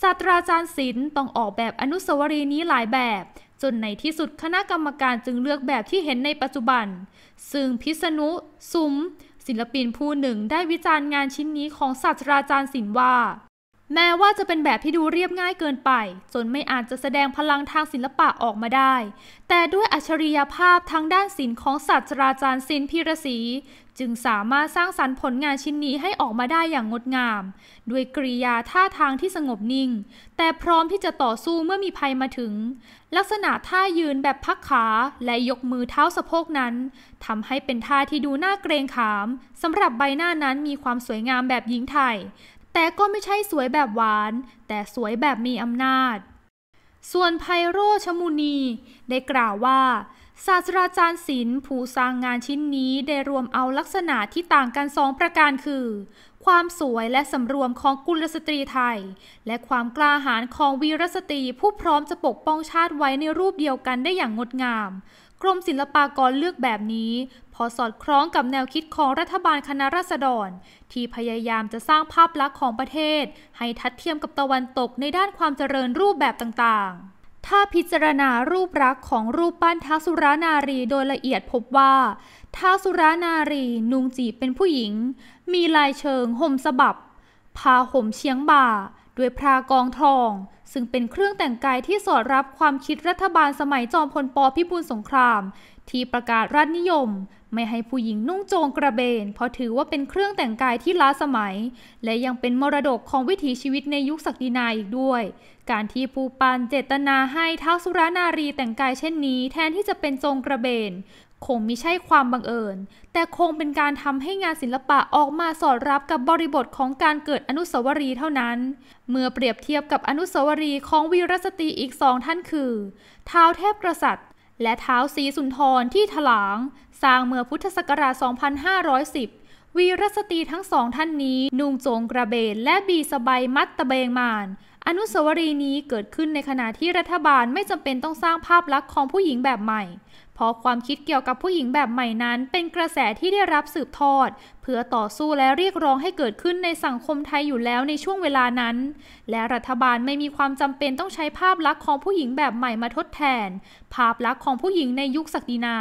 ศาสตราจารย์ศิลป์ต้องออกแบบอนุสาวรีย์นี้หลายแบบ จนในที่สุดคณะกรรมการจึงเลือกแบบที่เห็นในปัจจุบัน ซึ่งพิษณุสุมศิลปินผู้หนึ่งได้วิจารณ์งานชิ้นนี้ของศาสตราจารย์ศิลป์ว่าแม้ว่าจะเป็นแบบที่ดูเรียบง่ายเกินไป จนไม่อาจจะแสดงพลังทางศิลปะออกมาได้ แต่ด้วยอัจฉริยภาพทางด้านศิลป์ของศาสตราจารย์ศิลป์พีรศรีจึงสามารถสร้างสรรค์ผลงานชิ้นนี้ให้ออกมาได้อย่างงดงาม ด้วยกริยาท่าทางที่สงบนิ่ง แต่พร้อมที่จะต่อสู้เมื่อมีภัยมาถึง ลักษณะท่ายืนแบบพักขาและยกมือเท้าสะโพกนั้นทำให้เป็นท่าที่ดูน่าเกรงขามสำหรับใบหน้านั้นมีความสวยงามแบบหญิงไทยแต่ก็ไม่ใช่สวยแบบหวาน แต่สวยแบบมีอำนาจ ส่วนไพโรชมุนี ได้กล่าวว่า ศาสตราจารย์ศิลป์ผู้สร้างงานชิ้นนี้ได้รวมเอาลักษณะที่ต่างกันสองประการคือ ความสวยและสำรวมของกุลสตรีไทย และความกล้าหาญของวีรสตรีผู้พร้อมจะปกป้องชาติไว้ในรูปเดียวกันได้อย่างงดงามกรมศิลปากรเลือกแบบนี้ พอสอดคล้องกับแนวคิดของรัฐบาลคณะราษฎร ที่พยายามจะสร้างภาพลักษณ์ของประเทศ ให้ทัดเทียมกับตะวันตกในด้านความเจริญรูปแบบต่างๆ ถ้าพิจารณารูปรักษ์ของรูปปั้นท้าสุรานารีโดยละเอียดพบว่าท้าสุรานารีนุงจีเป็นผู้หญิง มีลายเชิงห่มสบับพาห่มเชียงบ่า ด้วยพรากองทองซึ่งเป็นเครื่องแต่งกายที่สอดรับความคิดรัฐบาลสมัยจอมพลปพิบูลสงคราม ที่ประกาศรัฐนิยมไม่ให้ผู้หญิงนุ่งโจงกระเบน เพราะถือว่าเป็นเครื่องแต่งกายที่ล้าสมัย และยังเป็นมรดกของวิถีชีวิตในยุคศักดินาอีกด้วย การที่ผู้ปันเจตนาให้ท้าวสุรานารีแต่งกายเช่นนี้ แทนที่จะเป็นโจงกระเบนคงไม่ใช่ความบังเอิญ แต่คงเป็นการทำให้งานศิลปะออกมาสอดรับกับบริบทของการเกิดอนุสาวรีย์เท่านั้น เมื่อเปรียบเทียบกับอนุสาวรีย์ของวีรสตรีอีกสองท่านคือ เท้าเทพกษัตริย์และเท้าสีสุนทรที่ถลาง สร้างเมื่อพุทธศักราช 2510 วีรสตรีทั้งสองท่านนี้ นุ่งโจงกระเบนและบีสบายมัดตะเบงมาน อนุสาวรีย์นี้เกิดขึ้นในขณะที่รัฐบาลไม่จำเป็นต้องสร้างภาพลักษณ์ของผู้หญิงแบบใหม่ราะความคิดเกี่ยวกับผู้หญิงแบบใหม่นั้น เป็นกระแสที่ได้รับสืบทอด เพื่อต่อสู้และเรียกร้องให้เกิดขึ้นในสังคมไทยอยู่แล้วในช่วงเวลานั้น และรัฐบาลไม่มีความจำเป็นต้องใช้ภาพลักษณ์ของผู้หญิงแบบใหม่มาทดแทน ภาพลักษณ์ของผู้หญิงในยุคศักดินา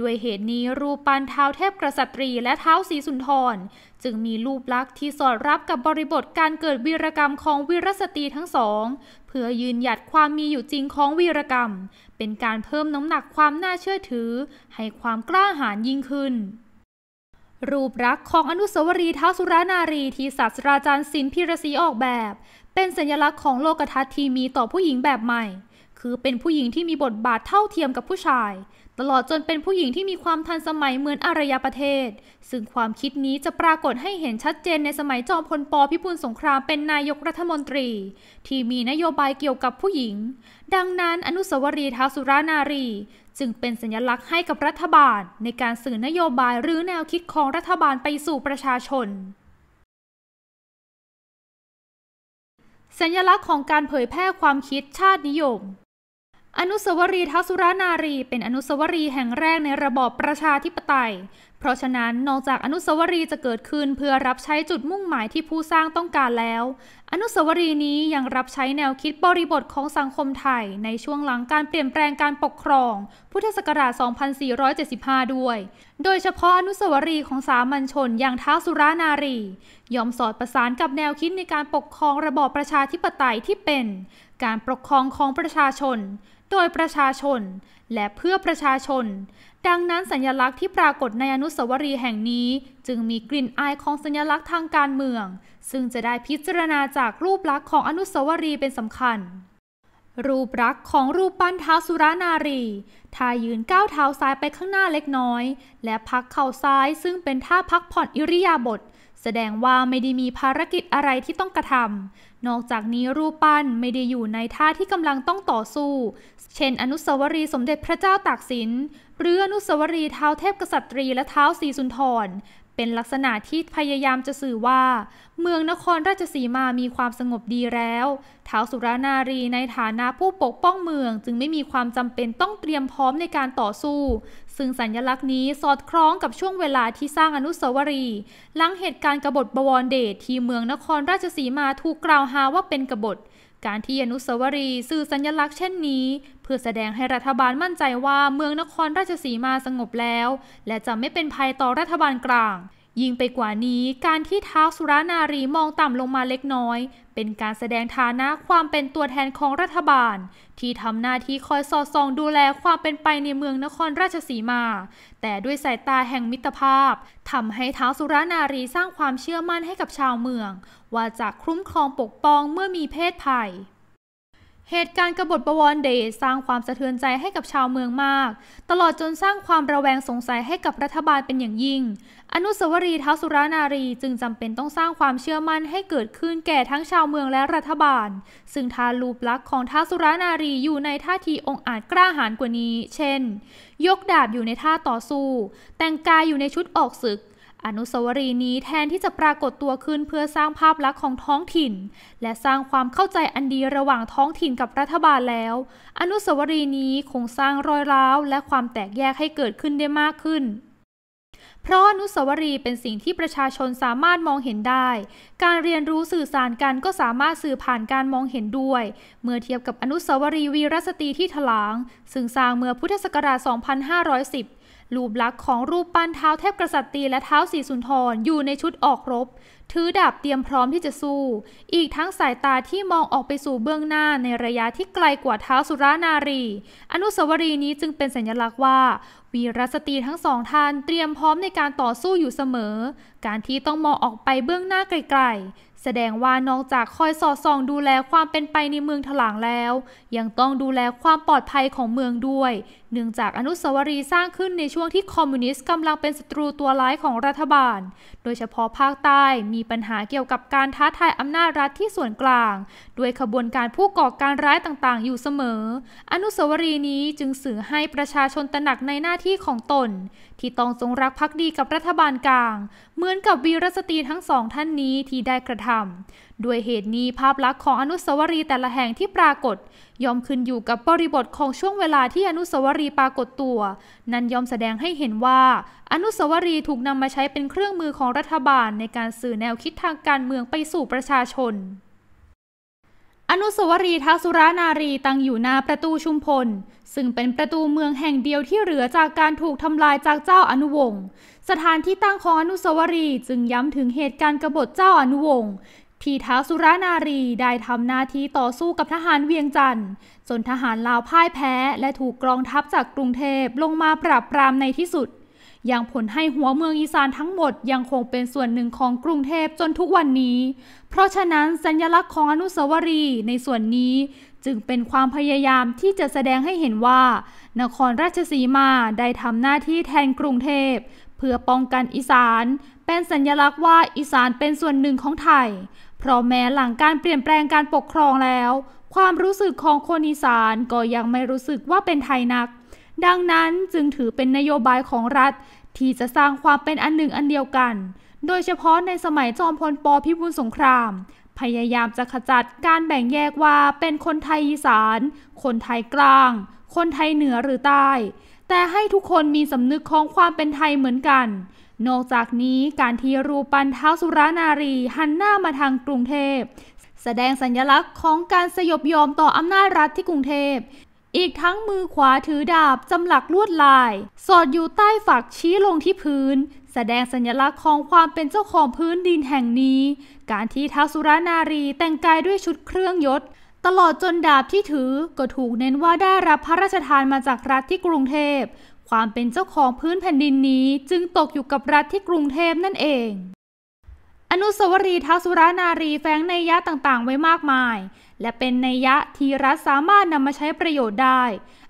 ด้วยเหตุนี้รูปปั้นเท้าเทพกษัตรีและเท้าสีสุนทร จึงมีรูปลักษณ์ที่สอดรับกับบริบทการเกิดวีรกรรมของวีรสตรีทั้งสองเพื่อยืนหยัดความมีอยู่จริงของวีรกรรมเป็นการเพิ่มน้ำหนักความน่าเชื่อถือให้ความกล้าหาญยิ่งขึ้น รูปรักษ์ของอนุสาวรีย์ท้าวสุรานารี ที่ศาสตราจารย์ศิลป์พิรศรีออกแบบ เป็นสัญลักษณ์ของโลกทัศน์ที่มีต่อผู้หญิงแบบใหม่ คือเป็นผู้หญิงที่มีบทบาทเท่าเทียมกับผู้ชาย ตลอดจนเป็นผู้หญิงที่มีความทันสมัยเหมือนอารยประเทศ ซึ่งความคิดนี้จะปรากฏให้เห็นชัดเจนในสมัยจอมพลปพิบูลสงครามเป็นนายกรัฐมนตรี ที่มีนโยบายเกี่ยวกับผู้หญิงดังนั้นอนุสาวรีย์ท้าวสุรานารีจึงเป็นสัญลักษณ์ให้กับรัฐบาลในการสื่อนโยบายหรือแนวคิดของรัฐบาลไปสู่ประชาชน สัญลักษณ์ของการเผยแพร่ความคิดชาตินิยมอนุสาวรีย์ท้าสุรานารี เป็นอนุสาวรีย์แห่งแรกในระบอบประชาธิปไตย เพราะฉะนั้นนอกจากอนุสาวรีย์จะเกิดขึ้นเพื่อรับใช้จุดมุ่งหมายที่ผู้สร้างต้องการแล้ว อนุสาวรีย์นี้ยังรับใช้แนวคิดบริบทของสังคมไทย ในช่วงหลังการเปลี่ยนแปลงการปกครอง พุทธศักราช2475 ด้วย โดยเฉพาะอนุสาวรีย์ของสามัญชน อย่างท้าสุรานารี ยอมสอดประสานกับแนวคิดในการปกครองระบอบประชาธิปไตยที่เป็น การปกครองของประชาชนโดยประชาชนและเพื่อประชาชน ดังนั้นสัญลักษณ์ที่ปรากฏในอนุสาวรีย์แห่งนี้จึงมีกลิ่นอายของสัญลักษณ์ทางการเมือง ซึ่งจะได้พิจารณาจากรูปลักษณ์ของอนุสาวรีย์เป็นสำคัญ รูปลักษณ์ของรูปปั้นท้าสุรานารี ท่ายืนก้าวเท้าซ้ายไปข้างหน้าเล็กน้อย และพักเข่าซ้ายซึ่งเป็นท่าพักผ่อนอิริยาบถแสดงว่าไม่ได้มีภารกิจอะไรที่ต้องกระทำนอกจากนี้รูปปั้น ไม่ได้อยู่ในท่าที่กำลังต้องต่อสู้ เช่นอนุสาวรีย์สมเด็จพระเจ้าตากสินหรืออนุสาวรีย์เท้าเทพกษัตรีและเท้าสีสุนทรเป็นลักษณะที่พยายามจะสื่อว่า เมืองนครราชสีมามีความสงบดีแล้วท้าวสุรานารีในฐานะผู้ปกป้องเมือง จึงไม่มีความจำเป็นต้องเตรียมพร้อมในการต่อสู้ ซึ่งสัญญลักษณ์นี้สอดคล้องกับช่วงเวลาที่สร้างอนุสาวรีย์หลังเหตุการณ์กบฏบวรเดชที่เมืองนครราชสีมาถูกกล่าวหาว่าเป็นกบฏการที่อนุสาวรีย์สื่อสัญลักษณ์เช่นนี้ เพื่อแสดงให้รัฐบาลมั่นใจว่าเมืองนครราชสีมาสงบแล้ว และจะไม่เป็นภัยต่อรัฐบาลกลางยิ่งไปกว่านี้การที่ท้าวสุรานารีมองต่ำลงมาเล็กน้อยเป็นการแสดงฐานะความเป็นตัวแทนของรัฐบาล ที่ทำหน้าที่คอยสอดส่องดูแลความเป็นไปในเมืองนครราชสีมา แต่ด้วยสายตาแห่งมิตรภาพทำให้ท้าวสุรานารีสร้างความเชื่อมั่นให้กับชาวเมือง ว่าจะคุ้มครองปกป้องเมื่อมีเพศภัยเหตุการณ์กบฏประวรเดชสร้างความสะเทือนใจให้กับชาวเมืองมาก ตลอดจนสร้างความระแวงสงสัยให้กับรัฐบาลเป็นอย่างยิ่ง อนุสาวรีย์ท้าวสุรานารีจึงจำเป็นต้องสร้างความเชื่อมั่นให้เกิดขึ้นแก่ทั้งชาวเมืองและรัฐบาล ซึ่งทารูปลักษณ์ของท้าวสุรานารีอยู่ในท่าทีองอาจกล้าหาญกว่านี้เช่นยกดาบอยู่ในท่าต่อสู้แต่งกายอยู่ในชุดออกศึกอนุสาวรีย์นี้แทนที่จะปรากฏตัวขึ้นเพื่อสร้างภาพลักษณ์ของท้องถิ่น และสร้างความเข้าใจอันดีระหว่างท้องถิ่นกับรัฐบาลแล้ว อนุสาวรีย์นี้คงสร้างรอยร้าวและความแตกแยกให้เกิดขึ้นได้มากขึ้น เพราะอนุสาวรีย์เป็นสิ่งที่ประชาชนสามารถมองเห็นได้ การเรียนรู้สื่อสารกันก็สามารถสื่อผ่านการมองเห็นด้วย เมื่อเทียบกับอนุสาวรีย์วีรสตรีที่ถลาง ซึ่งสร้างเมื่อพุทธศักราช 2510รูปลักษ์ของรูปปั้นเท้าเทพกษัตริย์และเท้าสีสุนทรอยู่ในชุดออกรบ ถือดาบเตรียมพร้อมที่จะสู้ อีกทั้งสายตาที่มองออกไปสู่เบื้องหน้าในระยะที่ไกลกว่าเท้าสุรานารี อนุสาวรีย์นี้จึงเป็นสัญลักษณ์ว่าวีรสตรีทั้งสองท่านเตรียมพร้อมในการต่อสู้อยู่เสมอ การที่ต้องมองออกไปเบื้องหน้าไกลแสดงว่านอกจากคอยสอดส่องดูแลความเป็นไปในเมืองถลางแล้ว ยังต้องดูแลความปลอดภัยของเมืองด้วยเนื่องจากอนุสาวรีย์สร้างขึ้นในช่วงที่คอมมิวนิสต์กำลังเป็นศัตรูตัวร้ายของรัฐบาล โดยเฉพาะภาคใต้มีปัญหาเกี่ยวกับการท้าทายอำนาจรัฐที่ส่วนกลาง ด้วยขบวนการผู้ก่อการร้ายต่างๆ อยู่เสมอ อนุสาวรีย์นี้จึงสื่อให้ประชาชนตระหนักในหน้าที่ของตนที่ต้องทรงรักภักดีกับรัฐบาลกลาง เหมือนกับวีรสตรีทั้งสองท่านนี้ที่ได้กระทำด้วยเหตุนี้ภาพลักษณ์ของอนุสาวรีย์แต่ละแห่งที่ปรากฏย่อมขึ้นอยู่กับบริบทของช่วงเวลาที่อนุสาวรีย์ปรากฏตัว นั่นย่อมแสดงให้เห็นว่าอนุสาวรีย์ถูกนำมาใช้เป็นเครื่องมือของรัฐบาลในการสื่อแนวคิดทางการเมืองไปสู่ประชาชน อนุสาวรีย์ท้าษสุรานารีตั้งอยู่หน้าประตูชุมพล ซึ่งเป็นประตูเมืองแห่งเดียวที่เหลือจากการถูกทำลายจากเจ้าอนุวงศ์ สถานที่ตั้งของอนุสาวรีย์จึงย้ำถึงเหตุการณ์กบฏเจ้าอนุวงศ์ที่ท้าสุรานารีได้ทำหน้าที่ต่อสู้กับทหารเวียงจันทร์จนทหารลาวพ่ายแพ้และถูกกองทัพจากกรุงเทพลงมาปราบปรามในที่สุด ยังผลให้หัวเมืองอีสานทั้งหมดยังคงเป็นส่วนหนึ่งของกรุงเทพจนทุกวันนี้ เพราะฉะนั้นสัญลักษณ์ของอนุสาวรีย์ในส่วนนี้ จึงเป็นความพยายามที่จะแสดงให้เห็นว่า นครราชสีมาได้ทำหน้าที่แทนกรุงเทพเพื่อป้องกันอีสาน เป็นสัญลักษณ์ว่าอีสานเป็นส่วนหนึ่งของไทยเพราะแม้หลังการเปลี่ยนแปลงการปกครองแล้ว ความรู้สึกของคนอีสานก็ยังไม่รู้สึกว่าเป็นไทยนัก ดังนั้นจึงถือเป็นนโยบายของรัฐ ที่จะสร้างความเป็นอันหนึ่งอันเดียวกัน โดยเฉพาะในสมัยจอมพลปพิบูลสงคราม พยายามจะขจัดการแบ่งแยกว่าเป็นคนไทยอีสาน คนไทยกลาง คนไทยเหนือหรือใต้ แต่ให้ทุกคนมีสำนึกของความเป็นไทยเหมือนกันนอกจากนี้การที่รูปปั้นเท้าสุรานารีหันหน้ามาทางกรุงเทพ แสดงสัญลักษณ์ของการสยบยอมต่ออำนาจรัฐที่กรุงเทพ อีกทั้งมือขวาถือดาบจำหลักลวดลาย สอดอยู่ใต้ฝักชี้ลงที่พื้น แสดงสัญลักษณ์ของความเป็นเจ้าของพื้นดินแห่งนี้ การที่ท้าสุรานารีแต่งกายด้วยชุดเครื่องยศ ตลอดจนดาบที่ถือก็ถูกเน้นว่าได้รับพระราชทานมาจากรัฐที่กรุงเทพความเป็นเจ้าของพื้นแผ่นดินนี้จึงตกอยู่กับรัฐที่กรุงเทพนั่นเอง อนุสาวรีย์ท้าวสุรานารีแฝงในยะต่างๆ ไว้มากมาย และเป็นในยะที่รัฐสามารถนำมาใช้ประโยชน์ได้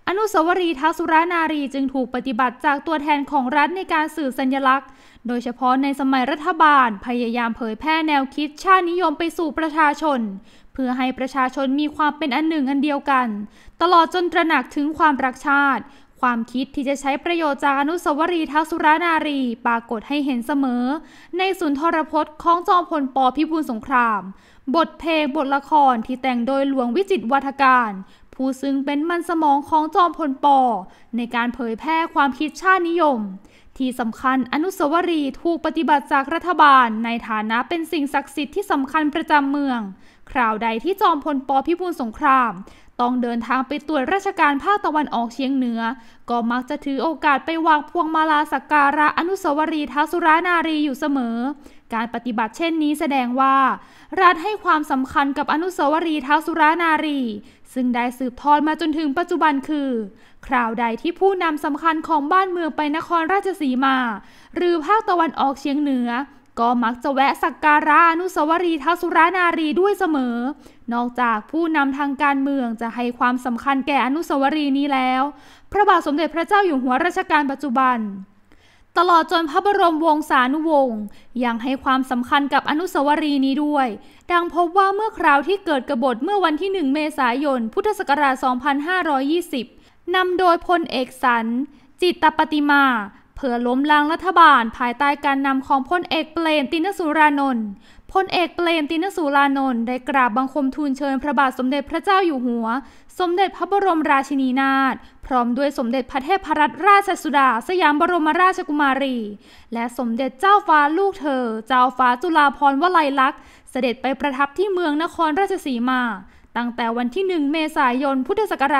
อนุสาวรีย์ท้าวสุรานารีจึงถูกปฏิบัติจากตัวแทนของรัฐในการสื่อสัญลักษณ์ โดยเฉพาะในสมัยรัฐบาลพยายามเผยแพร่แนวคิดชาตินิยมไปสู่ประชาชน เพื่อให้ประชาชนมีความเป็นอันหนึ่งอันเดียวกัน ตลอดจนตระหนักถึงความรักชาติความคิดที่จะใช้ประโยชน์จากอนุสาวรีย์ท้าวสุรานารีปรากฏให้เห็นเสมอ ในสุนทรพจน์ของจอมพลปพิบูลสงคราม บทเพลงบทละครที่แต่งโดยหลวงวิจิตวัฒการ ผู้ซึ่งเป็นมันสมองของจอมพลปในการเผยแพร่ความคิดชาตินิยม ที่สำคัญอนุสาวรีย์ถูกปฏิบัติจากรัฐบาล ในฐานะเป็นสิ่งศักดิ์สิทธิ์ที่สำคัญประจำเมืองคราวใดที่จอมพลปพิบูลสงครามต้องเดินทางไปตรวจราชการภาคตะวันออกเฉียงเหนือ ก็มักจะถือโอกาสไปวางพวงมาลาสักการะอนุสาวรีย์ท้าวสุรานารีอยู่เสมอ การปฏิบัติเช่นนี้แสดงว่า รัฐให้ความสำคัญกับอนุสาวรีย์ท้าวสุรานารี ซึ่งได้สืบทอดมาจนถึงปัจจุบันคือ คราวใดที่ผู้นำสำคัญของบ้านเมืองไปนครราชสีมา หรือภาคตะวันออกเฉียงเหนือก็มักจะแวะสักการะอนุสาวรีย์ท้าสุรานารีด้วยเสมอ นอกจากผู้นำทางการเมืองจะให้ความสำคัญแก่อนุสาวรีย์นี้แล้ว พระบาทสมเด็จพระเจ้าอยู่หัวรัชกาลปัจจุบัน ตลอดจนพระบรมวงศานุวงศ์ยังให้ความสำคัญกับอนุสาวรีย์นี้ด้วย ดังพบว่าเมื่อคราวที่เกิดกบฏเมื่อวันที่1เมษายนพุทธศักราช2520นำโดยพลเอกสันจิตตปฏิมาพื่อล้มล้างรัฐบาลภายใต้การนำของพลเอกเปรมตินสุรานนท์ พลเอกเปรมตินสุรานนท์ได้กราบบังคมทูลเชิญพระบาทสมเด็จพระเจ้าอยู่หัว สมเด็จพระบรมราชินีนาถพร้อมด้วยสมเด็จพระเทพรัตนราชสุดาสยามบรมราชกุมารีและสมเด็จเจ้าฟ้าลูกเธอ เจ้าฟ้าจุฬาภรณ์วลัยลักษณ์ เสด็จไปประทับที่เมืองนครราชสีมา ตั้งแต่วันที่ 1 เมษายน พุทธศักร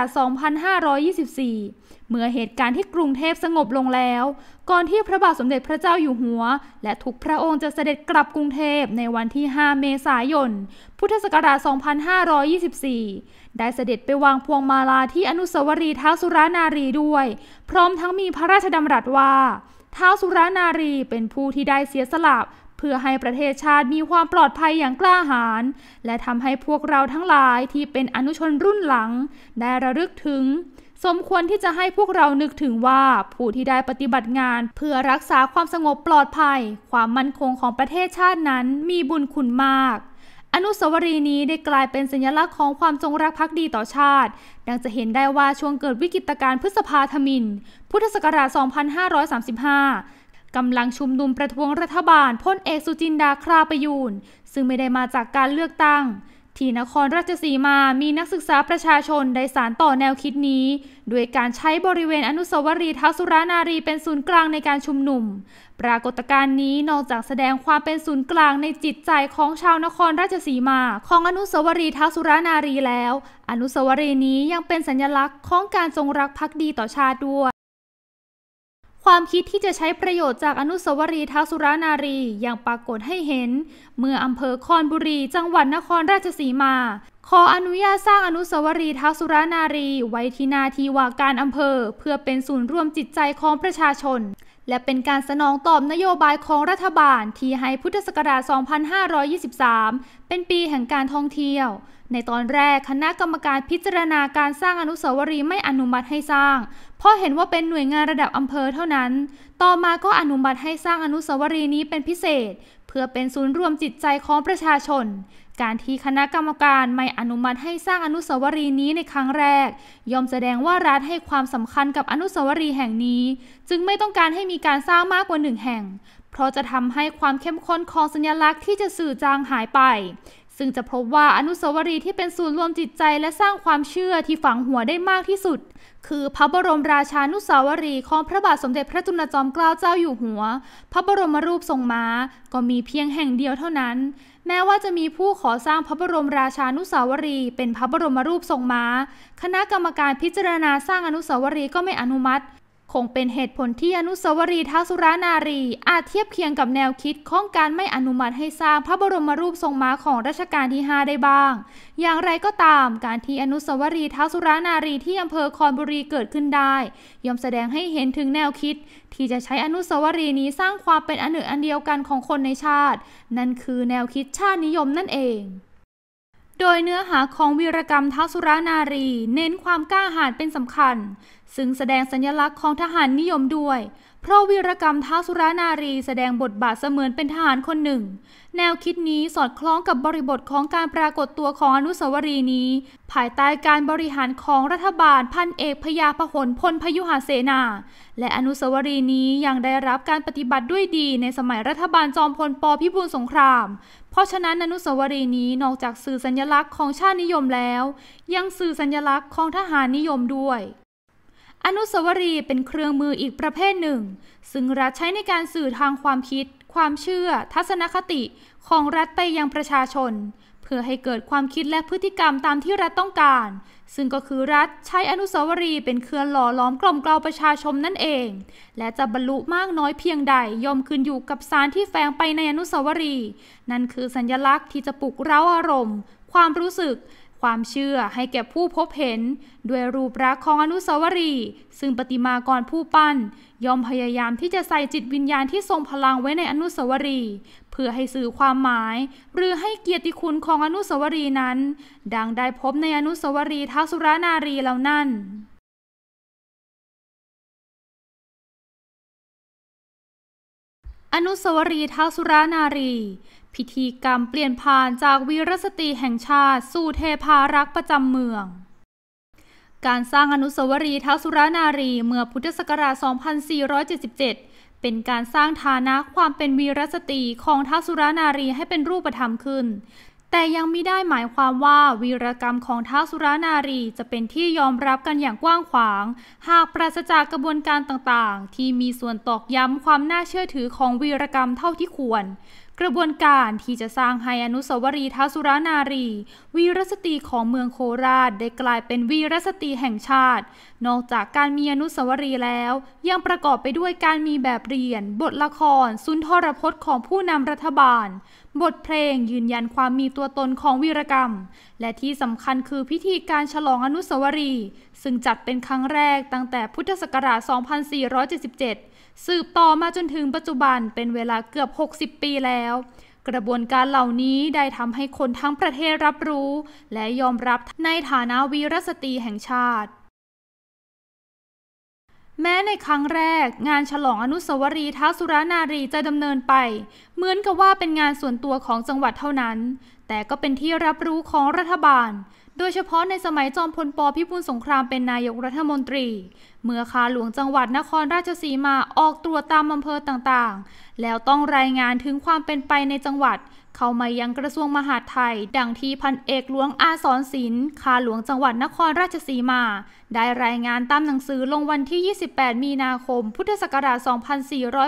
าช 2524เมื่อเหตุการณ์ที่กรุงเทพสงบลงแล้ว ก่อนที่พระบาทสมเด็จพระเจ้าอยู่หัว และทุกพระองค์จะเสด็จกลับกรุงเทพในวันที่ 5 เมษายน พุทธศักราช 2524 ได้เสด็จไปวางพวงมาลาที่อนุสาวรีย์ท้าวสุรานารีด้วย พร้อมทั้งมีพระราชดำรัสว่า ท้าวสุรานารีเป็นผู้ที่ได้เสียสละเพื่อให้ประเทศชาติมีความปลอดภัยอย่างกล้าหาญและทำให้พวกเราทั้งหลายที่เป็นอนุชนรุ่นหลัง ได้ระลึกถึงสมควรที่จะให้พวกเรานึกถึงว่าผู้ที่ได้ปฏิบัติงานเพื่อรักษาความสงบปลอดภัย ความมั่นคงของประเทศชาตินั้นมีบุญคุณมาก อนุสาวรีย์นี้ได้กลายเป็นสัญลักษณ์ของความจงรักภักดีต่อชาติ ดังจะเห็นได้ว่าช่วงเกิดวิกฤตการณ์พฤษภาธมินพุทธศักราช 2535 กำลังชุมนุมประท้วงรัฐบาลพลเอกสุจินดาคราประยูนซึ่งไม่ได้มาจากการเลือกตั้งที่นครราชสีมามีนักศึกษาประชาชนได้สารต่อแนวคิดนี้ ด้วยการใช้บริเวณอนุสาวรีย์ท้าษสุรานารีเป็นศูนย์กลางในการชุมนุม ปรากฏการณ์นี้นอกจากแสดงความเป็นศูนย์กลางในจิตใจของชาวนครราชสีมาของอนุสาวรีย์ท้าษสุรานารีแล้ว อนุสาวรีย์นี้ยังเป็นสัญลักษณ์ของการจงรักภักดีต่อชาติด้วยความคิดที่จะใช้ประโยชน์จากอนุสาวรีย์ท้าวสุรานารี อย่างปรากฏให้เห็น เมื่ออำเภอคอนบุรีจังหวัดนครราชสีมา ขออนุญาตสร้างอนุสาวรีย์ท้าวสุรานารี ไว้ที่นาทีว่าการอำเภอเพื่อเป็นศูนย์รวมจิตใจของประชาชน และเป็นการสนองตอบนโยบายของรัฐบาลที่ให้พุทธศักราช 2523 เป็นปีแห่งการท่องเที่ยว ในตอนแรกคณะกรรมการพิจารณาการสร้างอนุสาวรีย์ไม่อนุมัติให้สร้างเพราะเห็นว่าเป็นหน่วยงานระดับอำเภอเท่านั้น ต่อมาก็อนุมัติให้สร้างอนุสาวรีย์นี้เป็นพิเศษ เพื่อเป็นศูนย์รวมจิตใจของประชาชน การที่คณะกรรมการไม่อนุมัติให้สร้างอนุสาวรีย์นี้ในครั้งแรก ย่อมแสดงว่ารัฐให้ความสำคัญกับอนุสาวรีย์แห่งนี้ จึงไม่ต้องการให้มีการสร้างมากกว่าหนึ่งแห่ง เพราะจะทำให้ความเข้มข้นของสัญลักษณ์ที่จะสื่อจางหายไปซึ่งจะพบว่าอนุสาวรีย์ที่เป็นศูนย์รวมจิตใจและสร้างความเชื่อที่ฝังหัวได้มากที่สุด คือพระบรมราชานุสาวรีย์ของพระบาทสมเด็จพระจุลจอมเกล้าเจ้าอยู่หัว พระบรมรูปทรงม้า ก็มีเพียงแห่งเดียวเท่านั้น แม้ว่าจะมีผู้ขอสร้างพระบรมราชานุสาวรีย์เป็นพระบรมรูปทรงม้า คณะกรรมการพิจารณาสร้างอนุสาวรีย์ก็ไม่อนุมัติคง เป็นเหตุผลที่อนุสาวรีย์ท้าวสุรานารี อาจเทียบเคียงกับแนวคิดของการไม่อนุมัติให้ สร้างพระบรมรูปทรงม้าของรัชกาลที่ 5 ได้บ้าง อย่างไรก็ตามการที่อนุสาวรีย์ท้าวสุรานารีที่อำเภอคอนบุรีเกิดขึ้นได้ย่อมแสดงให้เห็นถึงแนวคิดที่จะใช้อนุสาวรีย์นี้สร้างความเป็นอันหนึ่งอันเดียวกันของคนในชาติ นั่นคือแนวคิดชาตินิยมนั่นเอง โดยเนื้อหาของวีรกรรมท้าวสุรานารี เน้นความกล้าหาญเป็นสำคัญซึ่งแสดงสัญลักษณ์ของทหารนิยมด้วย เพราะวีรกรรมท้าสุรานารีแสดงบทบาทเสมือนเป็นทหารคนหนึ่ง แนวคิดนี้สอดคล้องกับบริบทของการปรากฏตัวของอนุสาวรีย์นี้ ภายใต้การบริหารของรัฐบาลพันเอกพยาพหลพลพยุหเสนา และอนุสาวรีย์นี้ยังได้รับการปฏิบัติด้วยดีในสมัยรัฐบาลจอมพลปพิบูลสงคราม เพราะฉะนั้นอนุสาวรีย์นี้นอกจากสื่อสัญลักษณ์ของชาตินิยมแล้ว ยังสื่อสัญลักษณ์ของทหารนิยมด้วยอนุสาวรีย์เป็นเครื่องมืออีกประเภทหนึ่ง ซึ่งรัฐใช้ในการสื่อทางความคิด ความเชื่อ ทัศนคติ ของรัฐไปยังประชาชน เพื่อให้เกิดความคิดและพฤติกรรมตามที่รัฐต้องการ ซึ่งก็คือรัฐใช้อนุสาวรีย์เป็นเครื่องหล่อล้อมกล่อมกลาวประชาชนนั่นเอง และจะบรรลุมากน้อยเพียงใดย่อมขึ้นอยู่กับสารที่แฝงไปในอนุสาวรีย์นั่นคือสัญลักษณ์ที่จะปลุกเร้าอารมณ์ ความรู้สึกความเชื่อให้แก่ผู้พบเห็น ด้วยรูปรักษ์ของอนุสาวรีย์ซึ่งปฏิมากรผู้ปั้น ยอมพยายามที่จะใส่จิตวิญญาณที่ทรงพลังไว้ในอนุสาวรีย์เพื่อให้สื่อความหมาย หรือให้เกียรติคุณของอนุสาวรีย์นั้น ดังได้พบในอนุสาวรีย์ท้าสุรนารีหล่านั่นอนุสาวรีย์ท้าวสุรานารี พิธีกรรมเปลี่ยนผ่านจากวีรสตรีแห่งชาติสู่เทพารักษ์ประจำเมือง การสร้างอนุสาวรีย์ท้าวสุรานารีเมื่อพุทธศักราช 2477 เป็นการสร้างฐานะความเป็นวีรสตรีของท้าวสุรานารีให้เป็นรูปธรรมขึ้นแต่ยังไม่ได้หมายความว่าวีรกรรมของท้าวสุรานารีจะเป็นที่ยอมรับกันอย่างกว้างขวาง หากปราศจากกระบวนการต่างๆ ที่มีส่วนตอกย้ำความน่าเชื่อถือของวีรกรรมเท่าที่ควร กระบวนการที่จะสร้างให้อนุสาวรีย์ท้าวสุรานารี วีรสตรีของเมืองโคราช ได้กลายเป็นวีรสตรีแห่งชาติ นอกจากการมีอนุสาวรีย์แล้ว ยังประกอบไปด้วยการมีแบบเรียนบทละครสุนทรพจน์ของผู้นำรัฐบาลบทเพลงยืนยันความมีตัวตนของวีรกรรม และที่สำคัญคือพิธีการฉลองอนุสาวรีย์ซึ่งจัดเป็นครั้งแรกตั้งแต่พุทธศักราช 2477 สืบต่อมาจนถึงปัจจุบันเป็นเวลาเกือบ 60 ปีแล้ว กระบวนการเหล่านี้ได้ทำให้คนทั้งประเทศรับรู้ และยอมรับในฐานะวีรสตรีแห่งชาติแม้ในครั้งแรกงานฉลองอนุสาวรีย์ท้าสุรานารีจะดำเนินไปเหมือนกับว่าเป็นงานส่วนตัวของจังหวัดเท่านั้น แต่ก็เป็นที่รับรู้ของรัฐบาล โดยเฉพาะในสมัยจอมพลปพิบูลสงครามเป็นนายกรัฐมนตรี เมื่อคาหลวงจังหวัดนครราชสีมาออกตรวจตามอำเภอต่างๆ แล้วต้องรายงานถึงความเป็นไปในจังหวัด เข้ามายังกระทรวงมหาดไทย ดังที่พันเอกหลวงอาสอนศิลป์คาหลวงจังหวัดนครราชสีมาได้รายงานตามหนังสือลงวันที่ 28 มีนาคม พุทธศักราช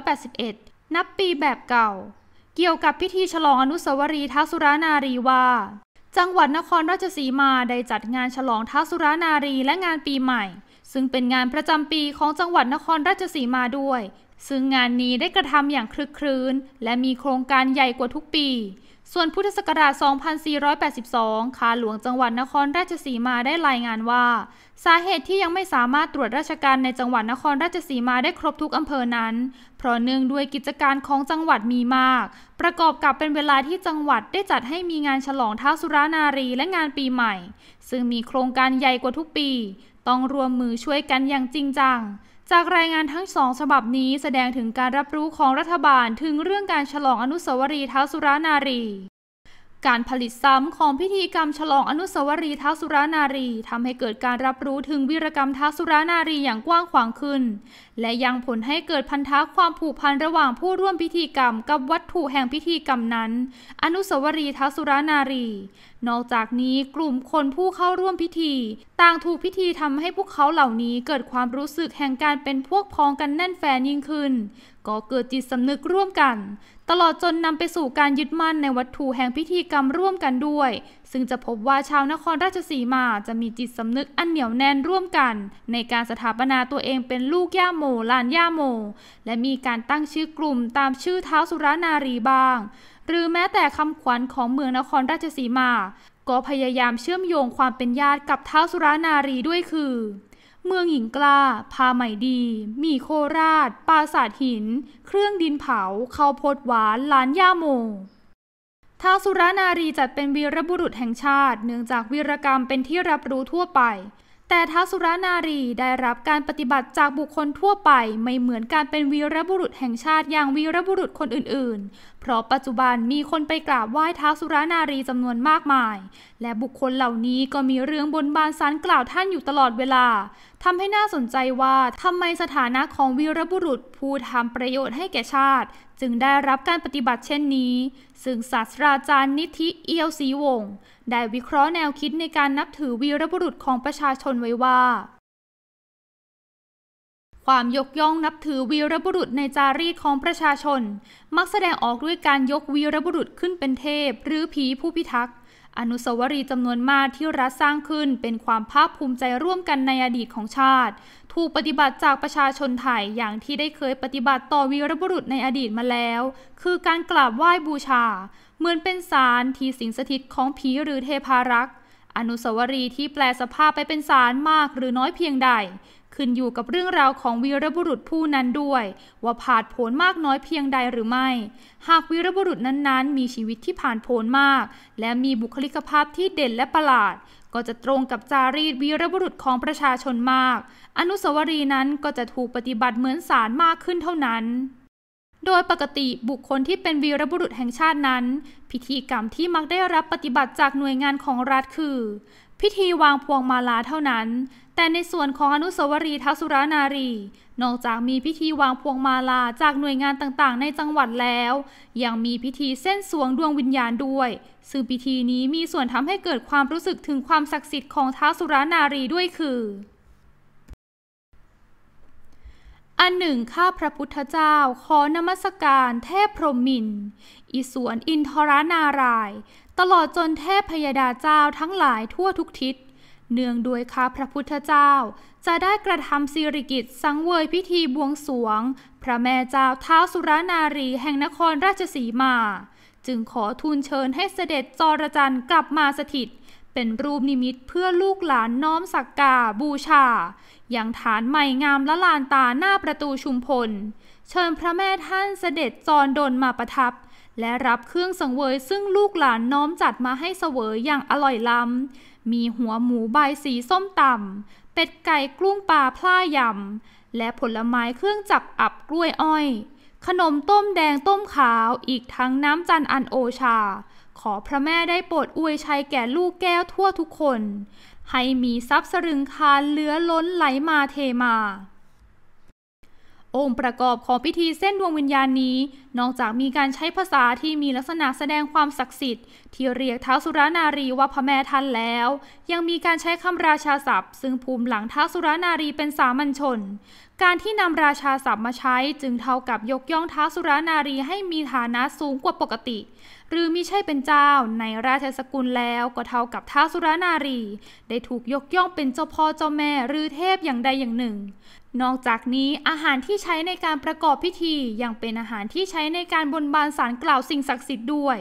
2481นับปีแบบเก่า เกี่ยวกับพิธีฉลองอนุสาวรีย์ท้าสุรานารีว่า จังหวัดนครราชสีมาได้จัดงานฉลองท้าสุรานารีและงานปีใหม่ ซึ่งเป็นงานประจำปีของจังหวัดนครราชสีมาด้วย ซึ่งงานนี้ได้กระทำอย่างคลึกครื้น และมีโครงการใหญ่กว่าทุกปีส่วนพุทธศักราช 2482ขาหลวงจังหวัดนครราชสีมาได้รายงานว่า สาเหตุที่ยังไม่สามารถตรวจราชการในจังหวัดนครราชสีมาได้ครบทุกอำเภอนั้น เพราะเนื่องด้วยกิจการของจังหวัดมีมาก ประกอบกับเป็นเวลาที่จังหวัดได้จัดให้มีงานฉลองท้าสุรานารีและงานปีใหม่ ซึ่งมีโครงการใหญ่กว่าทุกปี ต้องรวมมือช่วยกันอย่างจริงจังจากรายงานทั้งสองฉบับนี้แสดงถึงการรับรู้ของรัฐบาลถึงเรื่องการฉลองอนุสาวรีย์ท้าสุรานารีการผลิตซ้ำของพิธีกรรมฉลองอนุสาวรีย์ท้าวสุรานารีทำให้เกิดการรับรู้ถึงวีรกรรมท้าวสุรานารีอย่างกว้างขวางขึ้น และยังผลให้เกิดพันธะความผูกพันระหว่างผู้ร่วมพิธีกรรมกับวัตถุแห่งพิธีกรรมนั้น อนุสาวรีย์ท้าวสุรานารี นอกจากนี้กลุ่มคนผู้เข้าร่วมพิธี ต่างถูกพิธีทำให้พวกเขาเหล่านี้เกิดความรู้สึกแห่งการเป็นพวกพ้องกันแน่นแฟนยิ่งขึ้น ก็เกิดจิตสำนึกร่วมกันตลอดจนนำไปสู่การยึดมั่นในวัตถุแห่งพิธีกรรมร่วมกันด้วย ซึ่งจะพบว่าชาวนครราชสีมาจะมีจิตสำนึกอันเหนียวแน่นร่วมกัน ในการสถาปนาตัวเองเป็นลูกย่าโมลานย่าโม และมีการตั้งชื่อกลุ่มตามชื่อเท้าสุรานารีบ้าง หรือแม้แต่คำขวัญของเมืองนครราชสีมา ก็พยายามเชื่อมโยงความเป็นญาติกับเท้าสุรานารีด้วยคือเมืองหญิงกล้า พาใหม่ดี มีโคราชปราสาทหิน เครื่องดินเผา เขาโพดหวานล้านย่าโมท้าสุรนารีจัดเป็นวีรบุรุษแห่งชาติเนื่องจากวีรกรรมเป็นที่รับรู้ทั่วไปแต่ท้าสุรานารีได้รับการปฏิบัติจากบุคคลทั่วไป ไม่เหมือนการเป็นวีรบุรุษแห่งชาติอย่างวีรบุรุษคนอื่น ๆ เพราะปัจจุบันมีคนไปกราบไหว้ท้าสุรานารีจำนวนมากมาย และบุคคลเหล่านี้ก็มีเรื่องบนบานสารกล่าวท่านอยู่ตลอดเวลาทำให้น่าสนใจว่าทำไมสถานะของวีรบุรุษผู้ทำประโยชน์ให้แก่ชาติ จึงได้รับการปฏิบัติเช่นนี้ซึ่งศาสตราจารย์นิธิเอียวศรีวงศ์ได้วิเคราะห์แนวคิดในการนับถือวีรบุรุษของประชาชนไว้ว่า ความยกย่องนับถือวีรบุรุษในจารีตของประชาชน มักแสดงออกด้วยการยกวีรบุรุษขึ้นเป็นเทพหรือผีผู้พิทักษ์ อนุสาวรีย์จำนวนมากที่รัฐสร้างขึ้นเป็นความภาคภูมิใจร่วมกันในอดีตของชาติผู้ปฏิบัติจากประชาชนไทย อย่างที่ได้เคยปฏิบัติต่อวีรบุรุษในอดีตมาแล้ว คือการกราบไหว้บูชา เหมือนเป็นสารที่สิงสถิตของผีหรือเทพารักษ์ อนุสาวรีย์ที่แปลสภาพไปเป็นสารมากหรือน้อยเพียงใดขึ้นอยู่กับเรื่องราวของวีรบุรุษผู้นั้นด้วยว่าผ่านผลมากน้อยเพียงใดหรือไม่ หากวีรบุรุษนั้นๆ มีชีวิตที่ผ่านผลมาก และมีบุคลิกภาพที่เด่นและประหลาด ก็จะตรงกับจารีตวีรบุรุษของประชาชนมาก อนุสาวรีย์นั้นก็จะถูกปฏิบัติเหมือนศาลมากขึ้นเท่านั้น โดยปกติบุคคลที่เป็นวีรบุรุษแห่งชาตินั้น พิธีกรรมที่มักได้รับปฏิบัติจากหน่วยงานของรัฐคือ พิธีวางพวงมาลาเท่านั้นแต่ในส่วนของอนุสาวรีย์ท้าสุรานารี นอกจากมีพิธีวางพวงมาลาจากหน่วยงานต่างๆในจังหวัดแล้ว ยังมีพิธีเส้นสวงดวงวิญญาณด้วย ซึ่งพิธีนี้มีส่วนทำให้เกิดความรู้สึกถึงความศักดิ์สิทธิ์ของท้าสุรานารีด้วยคือ อันหนึ่งข้าพระพุทธเจ้า ขอนมัสการ เทพพรหมิน อิสวนอินทรานารายตลอดจนเทพพยดาเจ้า ทั้งหลายทั่วทุกทิศเนื่องด้วยข้าพระพุทธเจ้าจะได้กระทำสิริกิจสังเวยพิธีบวงสวง พระแม่เจ้าท้าวสุรนารีแห่งนครราชสีมา จึงขอทูลเชิญให้เสด็จจรจันทร์กลับมาสถิต เป็นรูปนิมิตเพื่อลูกหลานน้อมสักการบูชา อย่างฐานใหม่งามละลานตาหน้าประตูชุมพล เชิญพระแม่ท่านเสด็จจรดนมาประทับและรับเครื่องสังเวยซึ่งลูกหลานน้อมจัดมาให้เสวยอย่างอร่อยล้ำ มีหัวหมูใบสีส้มต่ำ เป็ดไก่กลุ้งปลาพล่ายำ และผลไม้เครื่องจับอับกล้วยอ้อย ขนมต้มแดงต้มขาวอีกทั้งน้ำจันอันโอชา ขอพระแม่ได้โปรดอวยชัยแก่ลูกแก้วทั่วทุกคน ให้มีทรัพย์สรึงคารเลื้อล้นไหลมาเทมาองค์ประกอบของพิธีเส้นดวงวิญญาณนี้ นอกจากมีการใช้ภาษาที่มีลักษณะแสดงความศักดิ์สิทธิ์ที่เรียกท้าสุรานารีว่าพระแม่ท่านแล้ว ยังมีการใช้คำราชาศัพท์ซึ่งภูมิหลังท้าสุรานารีเป็นสามัญชน การที่นำราชาศัพท์มาใช้จึงเท่ากับยกย่องท้าสุรานารีให้มีฐานะสูงกว่าปกติ หรือมิใช่เป็นเจ้าในราชสกุลแล้วก็เท่ากับท้าสุรานารี ได้ถูกยกย่องเป็นเจ้าพ่อเจ้าแม่หรือเทพอย่างใดอย่างหนึ่งนอกจากนี้อาหารที่ใช้ในการประกอบพิธียังเป็นอาหารที่ใช้ในการบนบานสารกล่าวสิ่งศักดิ์สิทธิ์ด้วย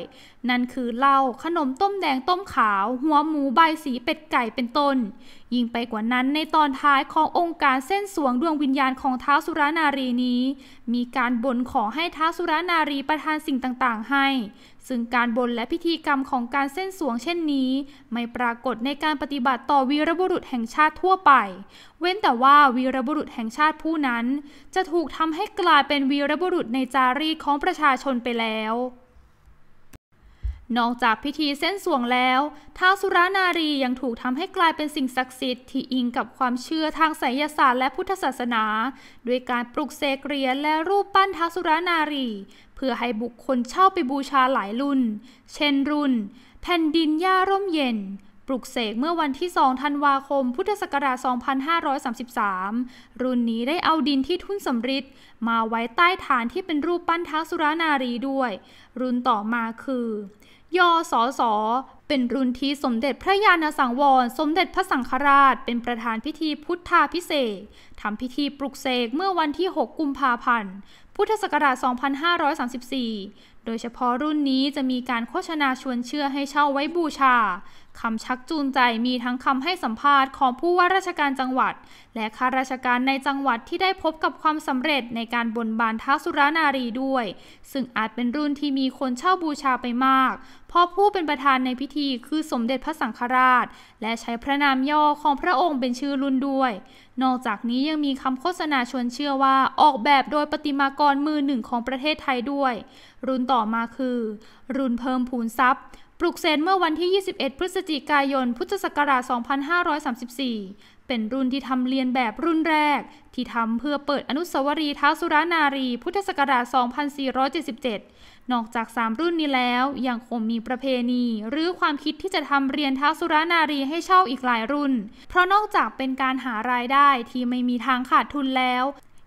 นั่นคือเหล้าขนมต้มแดงต้มขาวหัวหมูใบสีเป็ดไก่เป็นต้น ยิ่งไปกว่านั้นในตอนท้ายขององค์การเส้นสวงดวงวิญญาณของท้าวสุรานารีนี้ มีการบนขอให้ท้าวสุรานารีประทานสิ่งต่างๆ ให้ซึ่งการบนและพิธีกรรมของการเส้นสวงเช่นนี้ ไม่ปรากฏในการปฏิบัติต่อวีรบุรุษแห่งชาติทั่วไป เว้นแต่ว่าวีรบุรุษแห่งชาติผู้นั้น จะถูกทำให้กลายเป็นวีรบุรุษในจารีของประชาชนไปแล้ว นอกจากพิธีเส้นสวงแล้วท้าวสุรานารียังถูกทำให้กลายเป็นสิ่งศักดิ์สิทธิ์ ที่อิงกับความเชื่อทางไสยศาสตร์ และพุทธศาสนาด้วยการปลุกเสกเหรียญและรูปปั้นท้าวสุรานารีพื่อให้บุคคลเช่าไปบูชาหลายรุ่น เช่นรุ่นแผ่นดินย่าร่มเย็น ปลุกเสกเมื่อวันที่ 2 ธันวาคม พุทธศักราช 2533 รุ่นนี้ได้เอาดินที่ทุ่นสำริดมาไว้ใต้ฐานที่เป็นรูปปั้นท้าสุรานารีด้วย รุ่นต่อมาคือยอสอสเป็นรุ่นที่สมเด็จพระญาณสังวรสมเด็จพระสังฆราช เป็นประธานพิธีพุทธาพิเศษทำพิธีปลุกเสกเมื่อวันที่ 6 กุมภาพันธ์ พุทธศักราช 2534 โดยเฉพาะรุ่นนี้จะมีการโฆษณาชวนเชื่อให้เช่าไว้บูชา คำชักจูงใจมีทั้งคำให้สัมภาษณ์ของผู้ว่าราชการจังหวัด และข้าราชการในจังหวัดที่ได้พบกับความสำเร็จในการบนบานท้าสุรานารีด้วย ซึ่งอาจเป็นรุ่นที่มีคนเช่าบูชาไปมากพราะผู้เป็นประธานในพิธีคือสมเด็จพระสังฆราช และใช้พระนามย่อของพระองค์เป็นชื่อรุ่นด้วย นอกจากนี้ยังมีคำโฆษณาชวนเชื่อว่าออกแบบโดยปฏิมากรมือหนึ่งของประเทศไทยด้วย รุ่นต่อมาคือ รุ่นเพิ่มพูนทรัพย์ ปลุกเซนเมื่อวันที่ 21 พฤศจิกายน พุทธศักราช 2534 เป็นรุ่นที่ทำเลียนแบบรุ่นแรก ที่ทำเพื่อเปิดอนุสาวรีย์ท้าวสุรานารี พุทธศักราช 2477นอกจาก 3 รุ่นนี้แล้วยังคงมีประเพณี หรือความคิดที่จะทำเรียนท้าสุรานารีให้เช่าอีกหลายรุ่น เพราะนอกจากเป็นการหารายได้ที่ไม่มีทางขาดทุนแล้ว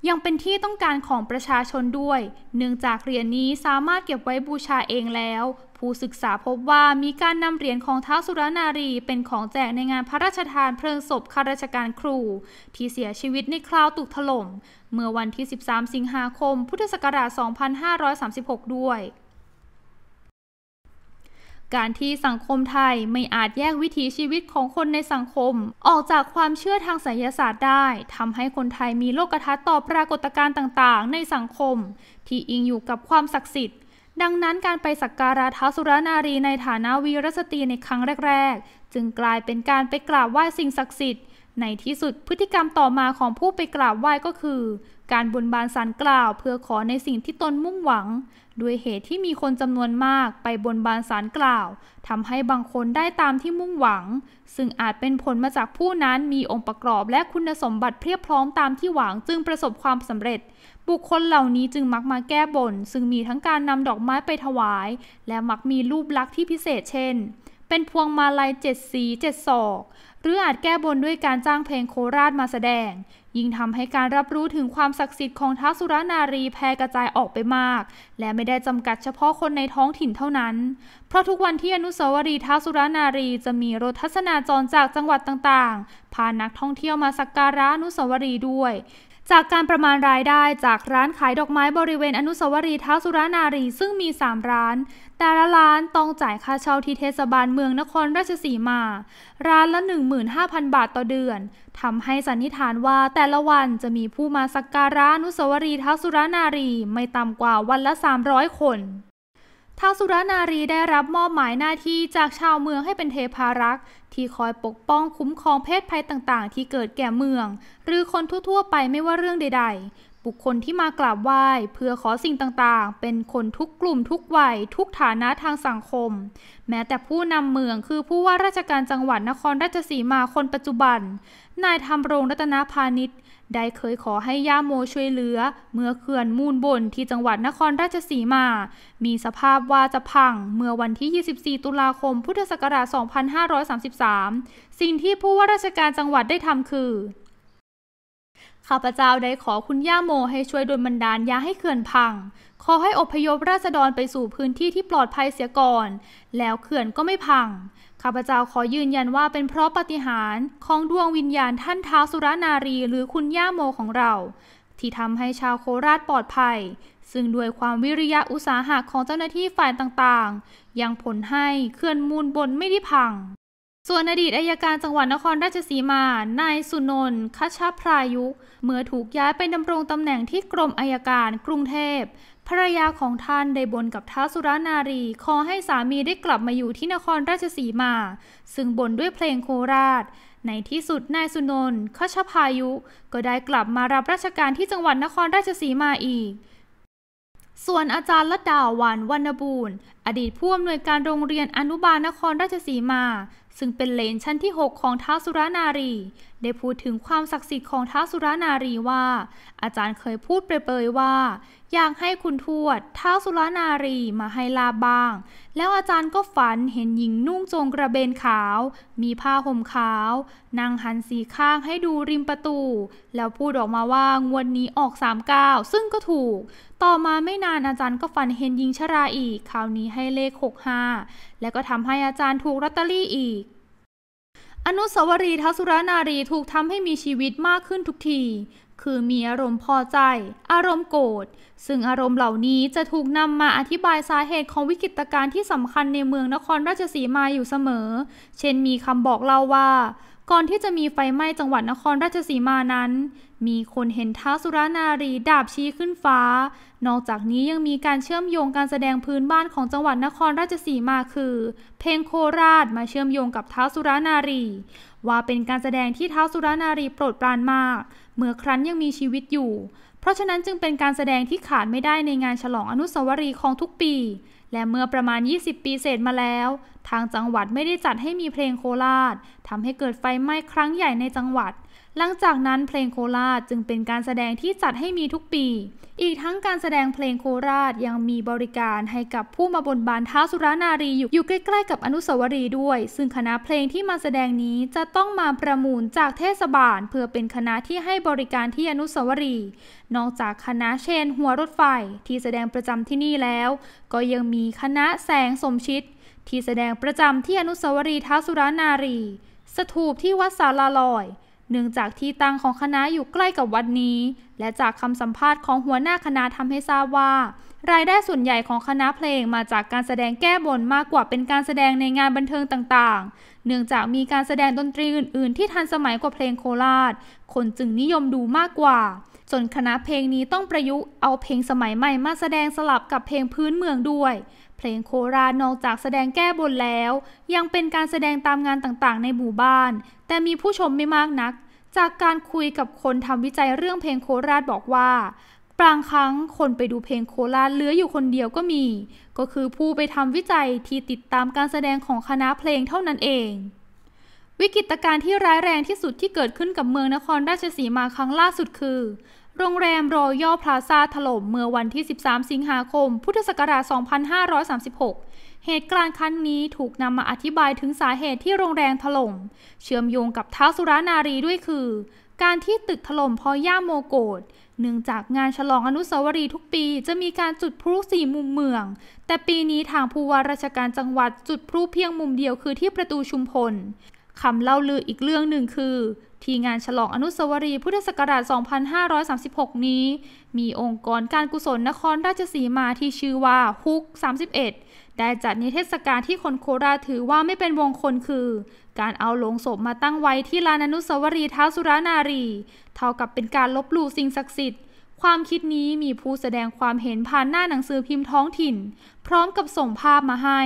ยังเป็นที่ต้องการของประชาชนด้วย เนื่องจากเหรียญนนี้สามารถเก็บไว้บูชาเองแล้ว ผู้ศึกษาพบว่ามีการนำเหรียญของท้าวสุรนารีเป็นของแจกในงานพระราชทานเพลิงศพข้าราชการครู ที่เสียชีวิตในคราวตุกถล่ม เมื่อวันที่ 13 สิงหาคม พุทธศักราช 2536 ด้วยการที่สังคมไทยไม่อาจแยกวิถีชีวิตของคนในสังคม ออกจากความเชื่อทางไสยศาสตร์ได้ ทำให้คนไทยมีโลกทัศน์ต่อปรากฏการณ์ต่างๆ ในสังคม ที่อิงอยู่กับความศักดิ์สิทธิ์ ดังนั้นการไปสักการะท้าสุรนารีในฐานะวีรสตรีในครั้งแรกๆ จึงกลายเป็นการไปกราบไหว้สิ่งศักดิ์สิทธิ์ในที่สุดพฤติกรรมต่อมาของผู้ไปกราบไหว้ก็คือ การบนบานสารกล่าว เพื่อขอในสิ่งที่ตนมุ่งหวังด้วยเหตุที่มีคนจำนวนมากไปบนบานสารกล่าวทำให้บางคนได้ตามที่มุ่งหวัง ซึ่งอาจเป็นผลมาจากผู้นั้นมีองค์ประกอบและคุณสมบัติเพียบพร้อมตามที่หวังจึงประสบความสำเร็จ บุคคลเหล่านี้จึงมักมาแก้บน ซึ่งมีทั้งการนำดอกไม้ไปถวาย และมักมีรูปลักษณ์ที่พิเศษเช่น เป็นพวงมาลัยเจ็ดสีเจ็ดศอกหรืออาจแก้บนด้วยการจ้างเพลงโคราชมาแสดงยิ่งทำให้การรับรู้ถึงความศักดิ์สิทธิ์ของท้าสุรนารีแพร่กระจายออกไปมาก และไม่ได้จำกัดเฉพาะคนในท้องถิ่นเท่านั้น เพราะทุกวันที่อนุสาวรีย์ท้าสุรนารีจะมีรถทัศนาจรจากจังหวัดต่างๆพานักท่องเที่ยวมาสักการะอนุสาวรีย์ด้วย จากการประมาณรายได้จากร้านขายดอกไม้บริเวณอนุสาวรีย์ท้าสุรนารีซึ่งมี3ร้านแต่ละร้านต้องจ่ายค่าเช่าที่เทศบาลเมืองนครราชสีมา ร้านละ15,000บาทต่อเดือนทำให้สันนิษฐานว่าแต่ละวันจะมีผู้มาสักการะนุสวรี ทักษุรนารีไม่ต่ำกว่าวันละ 300 คนท้าษสุรนารีได้รับมอบหมายหน้าที่จากชาวเมืองให้เป็นเทพารักษ์ที่คอยปกป้องคุ้มครองเพศภัยต่างๆ ที่เกิดแก่เมือง หรือคนทั่วๆไปไม่ว่าเรื่องใด ๆบุคคลที่มากราบไหว้ เพื่อขอสิ่งต่างๆ เป็นคนทุกกลุ่มทุกวัยทุกฐานะทางสังคม แม้แต่ผู้นำเมืองคือผู้ว่าราชการจังหวัดนครราชสีมาคนปัจจุบัน นายธรรมรงรัตนาพาณิชย์ ได้เคยขอให้ย่าโมช่วยเหลือ เมื่อเขื่อนมูลบนที่จังหวัดนครราชสีมา มีสภาพว่าจะพัง เมื่อวันที่ 24 ตุลาคม พุทธศักราช 2533 สิ่งที่ผู้ว่าราชการจังหวัดได้ทำคือข้าพเจ้าได้ขอคุณย่าโมให้ช่วยดลบันดาลยาให้เขื่อนพัง ขอให้อพยพราษฎรไปสู่พื้นที่ที่ปลอดภัยเสียก่อน แล้วเขื่อนก็ไม่พัง ข้าพเจ้าขอยืนยันว่าเป็นเพราะปฏิหารของดวงวิญญาณท่านท้าวสุรนารี หรือคุณย่าโมของเรา ที่ทำให้ชาวโคราชปลอดภัย ซึ่งด้วยความวิริยะอุตสาหะของเจ้าหน้าที่ฝ่ายต่างๆ ยังผลให้เขื่อนมูลบนไม่ได้พัง ส่วนอดีตอายการจังหวัดนครราชสีมา นายสุนนท์คชพรายุเมื่อถูกย้ายไปดำรงตำแหน่งที่กรมอายการกรุงเทพภรรยาของท่านได้บนกับท้าสุรานารี ขอให้สามีได้กลับมาอยู่ที่นครราชสีมา ซึ่งบนด้วยเพลงโคราชในที่สุดนายสุนนท์ขชพายุ ก็ได้กลับมารับราชการที่จังหวัดนครราชสีมาอีก ส่วนอาจารย์ละดาวันวรรณบูรณ์อดีตผู้อำนวยการโรงเรียนอนุบาลนครราชสีมา ซึ่งเป็นเลนชั้นที่ 6 ของท้าสุรานารีได้พูดถึงความศักดิ์สิทธิ์ของท้าสุรานารีว่า อาจารย์เคยพูดเปรยๆว่า อยากให้คุณทวดท้าสุรานารีมาให้ลาบ้าง แล้วอาจารย์ก็ฝันเห็นหญิงนุ่งโจงกระเบนขาว มีผ้าห่มขาว นั่งหันสีข้างให้ดูริมประตู แล้วพูดออกมาว่างวดนนี้ออก3าซึ่งก็ถูก ต่อมาไม่นานอาจารย์ก็ฝันเห็นหญิงชราอีกคราวนี้ให้เลขหหก้าและก็ทำให้อาจารย์ถูกรัตตอรี่อีกอนุสาวรีย์ทัศุรนารีถูกทำให้มีชีวิตมากขึ้นทุกที คือมีอารมณ์พอใจ อารมณ์โกรธ ซึ่งอารมณ์เหล่านี้จะถูกนำมาอธิบายสาเหตุของวิกฤตการณ์ที่สำคัญในเมืองนครราชสีมาอยู่เสมอ เช่นมีคำบอกเล่าว่า ก่อนที่จะมีไฟไหม้จังหวัดนครราชสีมานั้นมีคนเห็นท้าสุรนารีดาบชี้ขึ้นฟ้า นอกจากนี้ยังมีการเชื่อมโยงการแสดงพื้นบ้านของจังหวัดนครราชสีมาคือ เพลงโคราชมาเชื่อมโยงกับท้าสุรนารี ว่าเป็นการแสดงที่ท้าสุรนารีโปรดปรานมาก เมื่อครั้นยังมีชีวิตอยู่ เพราะฉะนั้นจึงเป็นการแสดงที่ขาดไม่ได้ในงานฉลองอนุสาวรีย์ของทุกปี และเมื่อประมาณ 20 ปีเศษมาแล้ว ทางจังหวัดไม่ได้จัดให้มีเพลงโคราชทำให้เกิดไฟไหม้ครั้งใหญ่ในจังหวัดหลังจากนั้นเพลงโคราชจึงเป็นการแสดงที่จัดให้มีทุกปี อีกทั้งการแสดงเพลงโคราชยังมีบริการให้กับผู้มาบนบานท้าสุรานารี อยู่อยู่ใกล้ๆกับอนุสาวรีย์ด้วย ซึ่งคณะเพลงที่มาแสดงนี้จะต้องมาประมูลจากเทศบาล เพื่อเป็นคณะที่ให้บริการที่อนุสาวรีย์นอกจากคณะเชนหัวรถไฟที่แสดงประจำที่นี่แล้ว ก็ยังมีคณะแสงสมชิด ที่แสดงประจำที่อนุสาวรีย์ท้าสุรานารี สถูปที่วัดสาราลอยเนื่องจากที่ตั้งของคณะอยู่ใกล้กับวัดนี้ และจากคำสัมภาษณ์ของหัวหน้าคณะทำให้ทราบว่า รายได้ส่วนใหญ่ของคณะเพลงมาจากการแสดงแก้บนมากกว่าเป็นการแสดงในงานบันเทิงต่างๆ เนื่องจากมีการแสดงดนตรีอื่น ๆ ที่ทันสมัยกว่าเพลงโคราชคนจึงนิยมดูมากกว่า ส่วนคณะเพลงนี้ต้องประยุกต์เอาเพลงสมัยใหม่มาแสดงสลับกับเพลงพื้นเมืองด้วยเพลงโครานอกจากแสดงแก้บนแล้วยังเป็นการแสดงตามงานต่างๆในหมู่บ้าน แต่มีผู้ชมไม่มากนักจากการคุยกับคนทำวิจัยเรื่องเพลงโคราชบอกว่าบางครั้งคนไปดูเพลงโคราชเหลืออยู่คนเดียวก็มี ก็คือผู้ไปทำวิจัยที่ติดตามการแสดงของคณะเพลงเท่านั้นเอง วิกฤตการณ์ที่ร้ายแรงที่สุดที่เกิดขึ้นกับเมืองนครราชสีมาครั้งล่าสุดคือโรงแรมรอยัลพลาซาถล่มเมื่อวันที่ 13 สิงหาคม พุทธศักราช 2536 เหตุการณ์ครั้งนี้ถูกนำมาอธิบายถึงสาเหตุที่โรงแรมถล่มเชื่อมโยงกับท้าวสุรานารีด้วยคือ การที่ตึกถล่มเพราะย่าโมโกดเนื่องจากงานฉลองอนุสาวรีย์ทุกปีจะมีการจุดพลุสี่มุมเมือง แต่ปีนี้ทางผู้ว่าราชการจังหวัดจุดพลุเพียงมุมเดียวคือที่ประตูชุมพลคำเล่าลืออีกเรื่องหนึ่งคือที่งานฉลองอนุสาวรีย์พุทธศักราช2536 นี้ มีองค์กรการกุศลนครราชสีมาที่ชื่อว่าฮุก31 ได้จัดนิเทศการที่คนโคราชถือว่าไม่เป็นวงคนคือ การเอาลงศพมาตั้งไว้ที่ลานอนุสาวรีย์ท้าสุรานารี เท่ากับเป็นการลบหลู่สิ่งศักดิ์สิทธิ์ ความคิดนี้มีผู้แสดงความเห็นผ่านหน้าหนังสือพิมพ์ท้องถิ่น พร้อมกับส่งภาพมาให้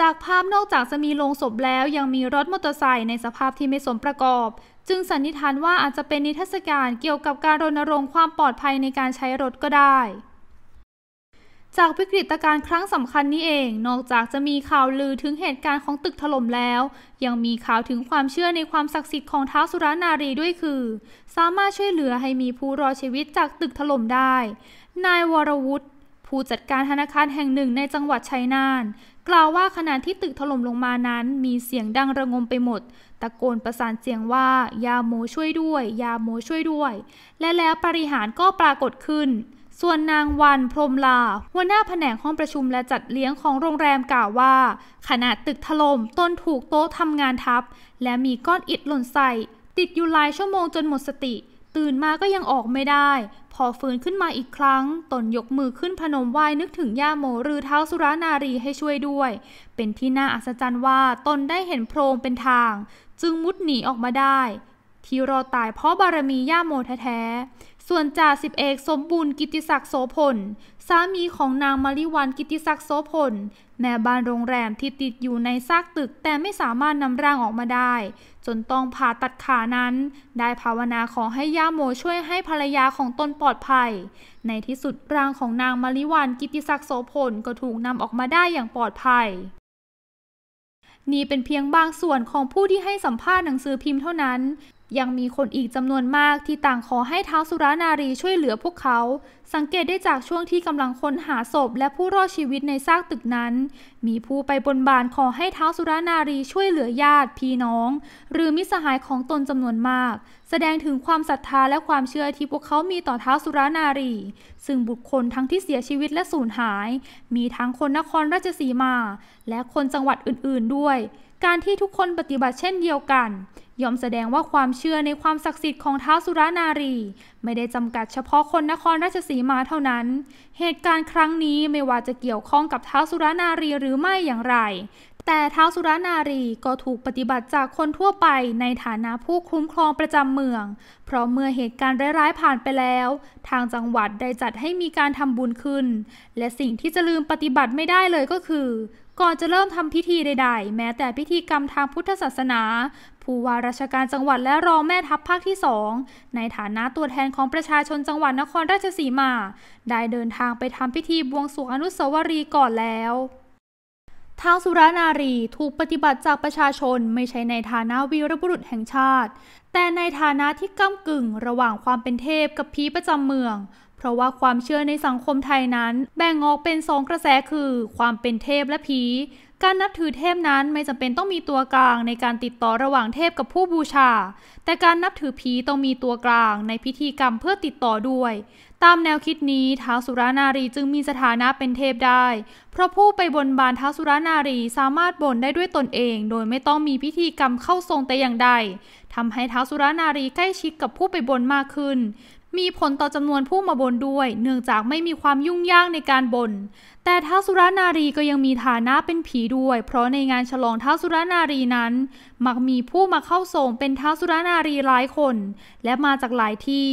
จากภาพนอกจากจะมีโลงศพแล้วยังมีรถมอเตอร์ไซค์ในสภาพที่ไม่สมประกอบจึงสันนิษฐานว่าอาจจะเป็นนิทรรศการเกี่ยวกับการรณรงค์ความปลอดภัยในการใช้รถก็ได้ จากวิกฤตการณ์ครั้งสำคัญนี้เองนอกจากจะมีข่าวลือถึงเหตุการณ์ของตึกถล่มแล้ว ยังมีข่าวถึงความเชื่อในความศักดิ์สิทธิ์ของท้าวสุรนารีด้วยคือ สามารถช่วยเหลือให้มีผู้รอชีวิตจากตึกถล่มได้ นายวรวุฒิผู้จัดการธนาคารแห่งหนึ่งในจังหวัดชัยนานกล่าวว่าขณะที่ตึกถล่มลงมานั้นมีเสียงดังระงมไปหมด ตะโกนประสานเสียงว่า ยาโมช่วยด้วย ยาโมช่วยด้วย และแล้วปริหารก็ปรากฏขึ้น ส่วนนางวันพรมลาหัวหน้าแผนกห้องประชุมและจัดเลี้ยงของโรงแรมกล่าวว่า ขณะตึกถล่มต้นถูกโต๊ะทำงานทับและมีก้อนอิดหล่นใส่ ติดอยู่หลายชั่วโมงจนหมดสติ ตื่นมาก็ยังออกไม่ได้พอฟื้นขึ้นมาอีกครั้งตนยกมือขึ้นพนมไหว้นึกถึงย่าโมหรือเท้าสุรานารีให้ช่วยด้วย เป็นที่น่าอัศจรรย์ว่าตนได้เห็นโพรงเป็นทาง จึงมุดหนีออกมาได้ ที่รอตายเพราะบารมีย่าโมแท้ๆส่วนจ่าสิบเอกสมบูรณ์กิติศักดิ์โสพลสามีของนางมาริวันกิติศักดิ์โสพลแม่บ้านโรงแรมที่ติดอยู่ในซากตึก แต่ไม่สามารถนำร่างออกมาได้จนต้องผ่าตัดขานั้น ได้ภาวนาขอให้ย่าโมช่วยให้ภรรยาของตนปลอดภัย ในที่สุดร่างของนางมาริวันกิติศักดิ์โสพลก็ถูกนำออกมาได้อย่างปลอดภัย นี่เป็นเพียงบางส่วนของผู้ที่ให้สัมภาษณ์หนังสือพิมพ์เท่านั้น ยังมีคนอีกจำนวนมากที่ต่างขอให้ท้าวสุรานารีช่วยเหลือพวกเขาสังเกตได้จากช่วงที่กำลังค้นหาศพและผู้รอดชีวิตในซากตึกนั้น มีผู้ไปบนบานขอให้เท้าสุรานารีช่วยเหลือญาติพี่น้อง หรือมิสหายของตนจำนวนมาก แสดงถึงความศรัทธาและความเชื่อที่พวกเขามีต่อเท้าสุรานารี ซึ่งบุคคลทั้งที่เสียชีวิตและสูญหาย มีทั้งคนนครราชสีมา และคนจังหวัดอื่นๆด้วย การที่ทุกคนปฏิบัติเช่นเดียวกัน ย่อมแสดงว่าความเชื่อในความศักดิ์สิทธิ์ของท้าวสุรานารี ไม่ได้จำกัดเฉพาะคนนครราชสีีมาเท่านั้น เหตุการณ์ครั้งนี้ไม่ว่าจะเกี่ยวข้องกับท้าวสุรานารีหรือไม่อย่างไร แต่ท้าวสุรานารีก็ถูกปฏิบัติจากคนทั่วไปในฐานะผู้คุ้มครองประจำเมือง เพราะเมื่อเหตุการณ์ร้ายๆผ่านไปแล้ว ทางจังหวัดได้จัดให้มีการทำบุญขึ้น และสิ่งที่จะลืมปฏิบัติไม่ได้เลยก็คือ ก่อนจะเริ่มทำพิธีใด ๆ แม้แต่พิธีกรรมทางพุทธศาสนาผู้ว่าราชการจังหวัดและรองแม่ทัพภาคที่ 2 ในฐานะตัวแทนของประชาชนจังหวัดนครราชสีมา ได้เดินทางไปทำพิธีบวงสรวงอนุสาวรีย์ก่อนแล้วท้าวสุรานารีถูกปฏิบัติจากประชาชนไม่ใช่ในฐานะวีรบุรุษแห่งชาติ แต่ในฐานะที่ก้ากึ่ง ระหว่างความเป็นเทพกับผีประจำเมือง เพราะว่าความเชื่อในสังคมไทยนั้นแบ่งออกเป็นสองกระแสคือความเป็นเทพและผีการนับถือเทพนั้นไม่จำเป็นต้องมีตัวกลางในการติดต่อระหว่างเทพกับผู้บูชา แต่การนับถือผีต้องมีตัวกลางในพิธีกรรมเพื่อติดต่อด้วย ตามแนวคิดนี้ท้าวสุรานารีจึงมีสถานะเป็นเทพได้ เพราะผู้ไปบนบานท้าวสุรานารีสามารถบนได้ด้วยตนเองโดยไม่ต้องมีพิธีกรรมเข้าทรงแต่อย่างใด ทำให้ท้าวสุรานารีใกล้ชิดกับผู้ไปบนมากขึ้น มีผลต่อจำนวนผู้มาบนด้วยเนื่องจากไม่มีความยุ่งยากในการบนแต่ท้าสุรนารีก็ยังมีฐานะเป็นผีด้วย เพราะในงานฉลองท้าสุรนารีนั้น มักมีผู้มาเข้าทรงเป็นท้าสุรนารีหลายคน และมาจากหลายที่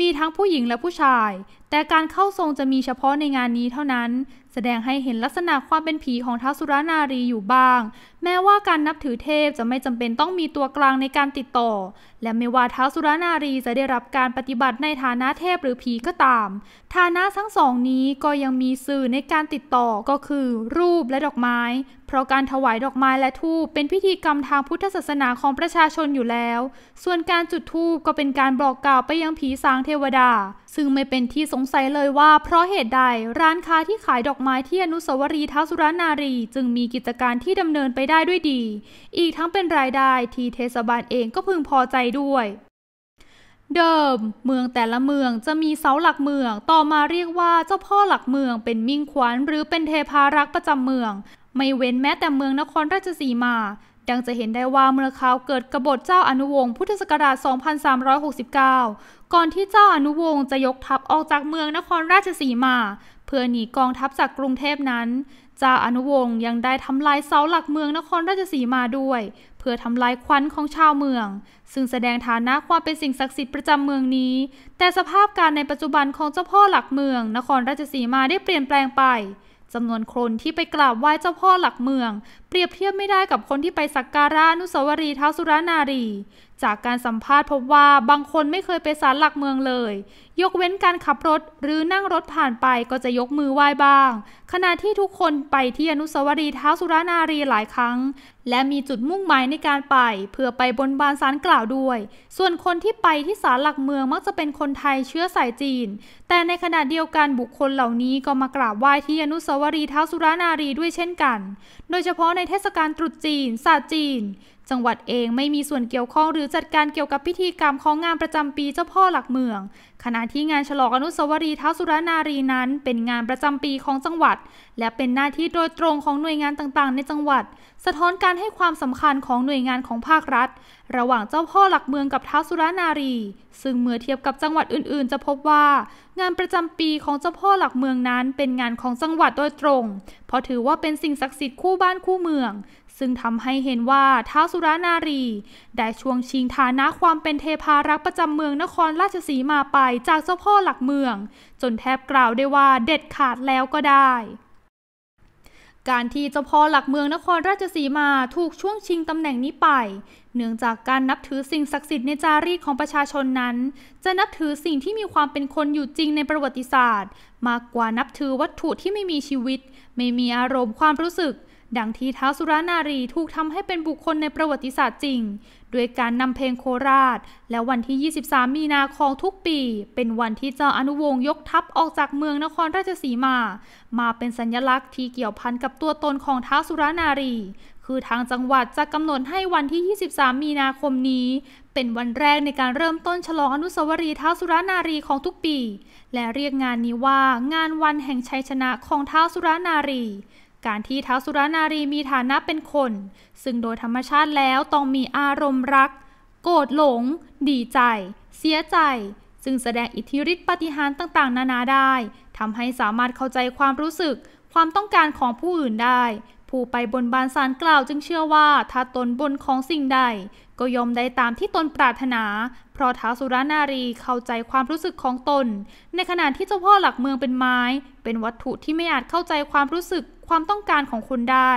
มีทั้งผู้หญิงและผู้ชาย แต่การเข้าทรงจะมีเฉพาะในงานนี้เท่านั้น แสดงให้เห็นลักษณะความเป็นผีของท้าสุรนารีอยู่บ้างแม้ว่าการนับถือเทพจะไม่จำเป็นต้องมีตัวกลางในการติดต่อ และไม่ว่าท้าวสุรนารีจะได้รับการปฏิบัติในฐานะเทพหรือผีก็ตามฐานะทั้งสองนี้ก็ยังมีสื่อในการติดต่อก็คือ รูปและดอกไม้ เพราะการถวายดอกไม้และทูปเป็นพิธีกรรมทางพุทธศาสนาของประชาชนอยู่แล้ว ส่วนการจุดทูปก็เป็นการบอกกล่าวไปยังผีสางเทวดา ซึ่งไม่เป็นที่สงสัยเลยว่า เพราะเหตุใดร้านค้าที่ขายดอกไม้ที่อนุสาวรีย์ท้าวสุรนารี จึงมีกิจการที่ดำเนินไปได้ได้ด้วยดี อีกทั้งเป็นรายได้ที่เทศบาลเองก็พึงพอใจด้วย เดิมเมืองแต่ละเมืองจะมีเสาหลักเมือง ต่อมาเรียกว่าเจ้าพ่อหลักเมืองเป็นมิ่งขวัญหรือเป็นเทพารักษ์ประจำเมือง ไม่เว้นแม้แต่เมืองนครราชสีมาดังจะเห็นได้ว่าเมื่อคราวเกิดกบฏเจ้าอนุวงศ์พุทธศักราช 2369 ก่อนที่เจ้าอนุวงศ์จะยกทัพออกจากเมืองนครราชสีมา เพื่อหนีกองทัพจากกรุงเทพนั้นจ้าอนุวงศ์ยังได้ทำลายเสาหลักเมืองนครราชสีมาด้วย เพื่อทำลายควันของชาวเมือง ซึ่งแสดงฐานะความเป็นสิ่งศักดิ์สิทธิ์ประจำเมืองนี้ แต่สภาพการในปัจจุบันของเจ้าพ่อหลักเมือง นครราชสีมาได้เปลี่ยนแปลงไปจำนวนคนที่ไปกราบไหว้เจ้าพ่อหลักเมือง เปรียบเทียบไม่ได้กับคนที่ไปสักการะนุสาวรีย์ท้าวสุรนารีจากการสัมภาษณ์พบว่าบางคนไม่เคยไปศาลหลักเมืองเลย ยกเว้นการขับรถหรือนั่งรถผ่านไปก็จะยกมือไหว้บ้าง ขณะที่ทุกคนไปที่อนุสาวรีย์ท้าวสุรนารีหลายครั้ง และมีจุดมุ่งหมายในการไปเพื่อไปบนบานศาลกล่าวด้วย ส่วนคนที่ไปที่ศาลหลักเมืองมักจะเป็นคนไทยเชื้อสายจีน แต่ในขณะเดียวกันบุคคลเหล่านี้ก็มากราบไหว้ที่อนุสาวรีย์ท้าวสุรนารีด้วยเช่นกัน โดยเฉพาะในเทศกาลตรุษจีน ศาสตร์จีนจังหวัดเองไม่มีส่วนเกี่ยวข้องหรือจัดการเกี่ยวกับพิธีกรรมของงานประจำปีเจ้าพ่อหลักเมือง ขณะที่งานฉลองอนุสาวรีย์ท้าสุรนารีนั้น เป็นงานประจำปีของจังหวัด และเป็นหน้าที่โดยตรงของหน่วยงานต่างๆ ในจังหวัด สะท้อนการให้ความสำคัญของหน่วยงานของภาครัฐ ระหว่างเจ้าพ่อหลักเมืองกับท้าสุรนารี ซึ่งเมื่อเทียบกับจังหวัดอื่นๆ จะพบว่า งานประจำปีของเจ้าพ่อหลักเมืองนั้นเป็นงานของจังหวัดโดยตรงเพราะถือว่าเป็นสิ่งศักดิ์สิทธิ์คู่บ้านคู่เมืองซึ่งทำให้เห็นว่าท้าวสุรานารี ได้ช่วงชิงฐานะความเป็นเทพารักประจำเมืองนครราชสีมาไปจากเจ้าพ่อหลักเมือง จนแทบกล่าวได้ว่าเด็ดขาดแล้วก็ได้ การที่เจ้าพ่อหลักเมืองนครราชสีมาถูกช่วงชิงตำแหน่งนี้ไปเนื่องจากการนับถือสิ่งศักดิ์สิทธิ์ในจารีตของประชาชนนั้น จะนับถือสิ่งที่มีความเป็นคนอยู่จริงในประวัติศาสตร์ มากกว่านับถือวัตถุที่ไม่มีชีวิต ไม่มีอารมณ์ความรู้สึกดังที่ท้าสุรานารีถูกทำให้เป็นบุคคลในประวัติศาสตร์จริงด้วยการนำเพลงโคราชและวันที่ 23 มีนาคมทุกปี เป็นวันที่เจ้าอนุวงศ์ยกทัพออกจากเมืองนครราชสีมา มาเป็นสัญลักษณ์ที่เกี่ยวพัน กับตัวตนของท้าสุรานารี คือทางจังหวัดจะกำหนดให้วันที่ 23 มีนาคมนี้ เป็นวันแรกในการเริ่มต้นฉลองอนุสาวรีย์ท้าวสุรานารีของทุกปี และเรียกงานนี้ว่างานวันแห่งชัยชนะของท้าวสุรานารีการที่ท้าวสุรนารีมีฐานะเป็นคน ซึ่งโดยธรรมชาติแล้วต้องมีอารมณ์รัก โกรธหลง ดีใจ เสียใจ ซึ่งแสดงอิทธิฤทธิปฏิหารต่างๆนานาได้ ทำให้สามารถเข้าใจความรู้สึก ความต้องการของผู้อื่นได้ผู้ไปบนบานสารกล่าวจึงเชื่อว่า ถ้าตนบนของสิ่งใดก็ยอมได้ตามที่ตนปรารถนาเพราะท้าสุรานารีเข้าใจความรู้สึกของตน ในขณะที่เจ้าพ่อหลักเมืองเป็นไม้ เป็นวัตถุที่ไม่อาจเข้าใจความรู้สึกความต้องการของคนได้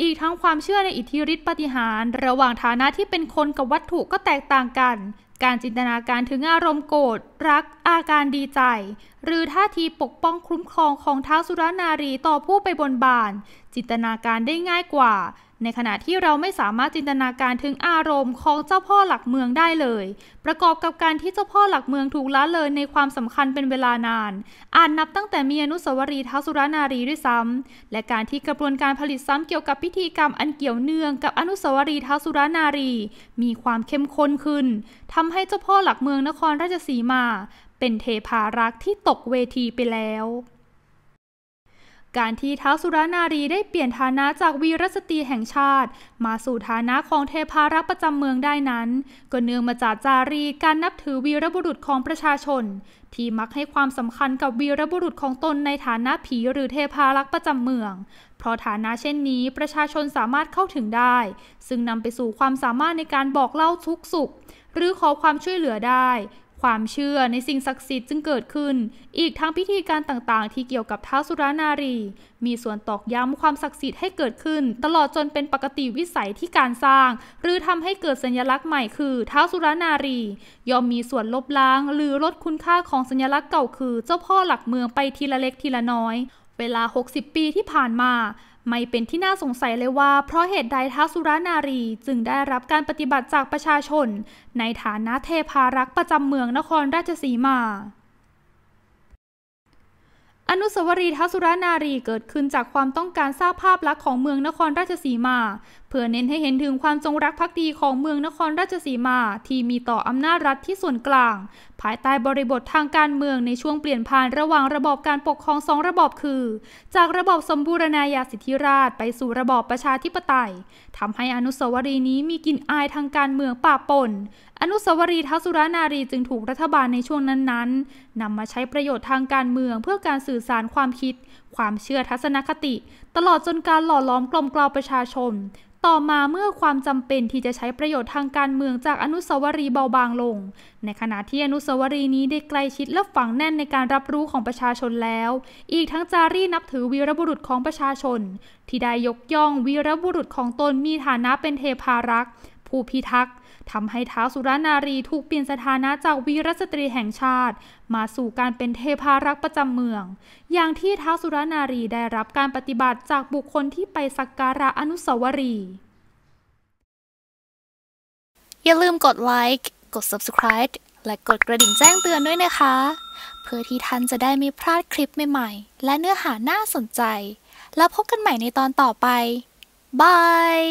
อีกทั้งความเชื่อในอิทธิฤทธิปฏิหาร ระหว่างฐานะที่เป็นคนกับวัตถุก็แตกต่างกันการจินตนาการถึงอารมณ์โกรธ รัก อาการดีใจ หรือท่าทีปกป้องคุ้มครองของท้าวสุรนารีต่อผู้ไปบนบาน จินตนาการได้ง่ายกว่าในขณะที่เราไม่สามารถจินตนาการถึงอารมณ์ของเจ้าพ่อหลักเมืองได้เลย ประกอบกับการที่เจ้าพ่อหลักเมืองถูกละเลยในความสำคัญเป็นเวลานานอาจนับตั้งแต่มีอนุสาวรีย์ท้าวสุรนารีด้วยซ้ำ และการที่กระบวนการผลิตซ้ำเกี่ยวกับพิธีกรรมอันเกี่ยวเนื่องกับอนุสาวรีย์ท้าวสุรนารี มีความเข้มข้นขึ้น ทำให้เจ้าพ่อหลักเมืองนครราชสีมา เป็นเทพารักษ์ที่ตกเวทีไปแล้วการที่ท้าวสุรนารีได้เปลี่ยนฐานะจากวีรสตรีแห่งชาติ มาสู่ฐานะของเทพารักษ์ประจำเมืองได้นั้น ก็เนื่องมาจากจารีการนับถือวีรบุรุษของประชาชน ที่มักให้ความสำคัญกับวีรบุรุษของตนในฐานะผีหรือเทพารักษ์ประจำเมือง เพราะฐานะเช่นนี้ประชาชนสามารถเข้าถึงได้ ซึ่งนำไปสู่ความสามารถในการบอกเล่าทุกสุข หรือขอความช่วยเหลือได้ความเชื่อในสิ่งศักดิ์สิทธิ์จึงเกิดขึ้น อีกทั้งพิธีการต่างๆ ที่เกี่ยวกับท้าวสุรานารี มีส่วนตอกย้ำความศักดิ์สิทธิ์ให้เกิดขึ้น ตลอดจนเป็นปกติวิสัยที่การสร้าง หรือทำให้เกิดสัญลักษณ์ใหม่คือท้าวสุรานารีย่อมมีส่วนลบล้างหรือลดคุณค่าของสัญลักษณ์เก่าคือเจ้าพ่อหลักเมืองไปทีละเล็กทีละน้อย เวลา 60 ปีที่ผ่านมาไม่เป็นที่น่าสงสัยเลยว่าเพราะเหตุใดท้าสุรานารีจึงได้รับการปฏิบัติจากประชาชน ในฐานะเทพารักษ์ประจำเมืองนครราชสีมา อนุสาวรีย์ท้าสุรนารีเกิดขึ้นจากความต้องการสร้างภาพลักษณ์ของเมืองนครราชสีมาเพื่อเน้นให้เห็นถึงความจงรักภักดีของเมืองนครราชสีมา ที่มีต่ออำนาจรัฐที่ส่วนกลาง ภายใต้บริบททางการเมืองในช่วงเปลี่ยนผ่านระหว่างระบอบการปกครองสองระบอบคือ จากระบอบสมบูรณาญาสิทธิราชไปสู่ระบอบประชาธิปไตย ทำให้อนุสาวรีย์นี้มีกลิ่นอายทางการเมืองป่าปนอนุสาวรีย์ทักษุรนารีจึงถูกรัฐบาลในช่วงนั้นๆนำมาใช้ประโยชน์ทางการเมืองเพื่อการสื่อสารความคิดความเชื่อทัศนคติ ตลอดจนการหล่อล้อมกลมกลาวประชาชน ต่อมาเมื่อความจำเป็นที่จะใช้ประโยชน์ทางการเมืองจากอนุสาวรีย์เบาบางลง ในขณะที่อนุสาวรีย์นี้ได้ใกล้ชิดและฝังแน่นในการรับรู้ของประชาชนแล้ว อีกทั้งจารีนับถือวีรบุรุษของประชาชน ที่ได้ยกย่องวีรบุรุษของตนมีฐานะเป็นเทพารักษ์ผู้พิทักษ์ทำให้ท้าวสุรนารีถูกเปลี่ยนสถานะจากวีรสตรีแห่งชาติมาสู่การเป็นเทพารักษ์ประจำเมือง อย่างที่ท้าวสุรนารีได้รับการปฏิบัติจากบุคคลที่ไปสักการะอนุสาวรีย์อย่าลืมกดไลค์ กด subscribe และกดกระดิ่งแจ้งเตือนด้วยนะคะ เพื่อที่ท่านจะได้ไม่พลาดคลิปใหม่ๆและเนื้อหาน่าสนใจ แล้วพบกันใหม่ในตอนต่อไป บาย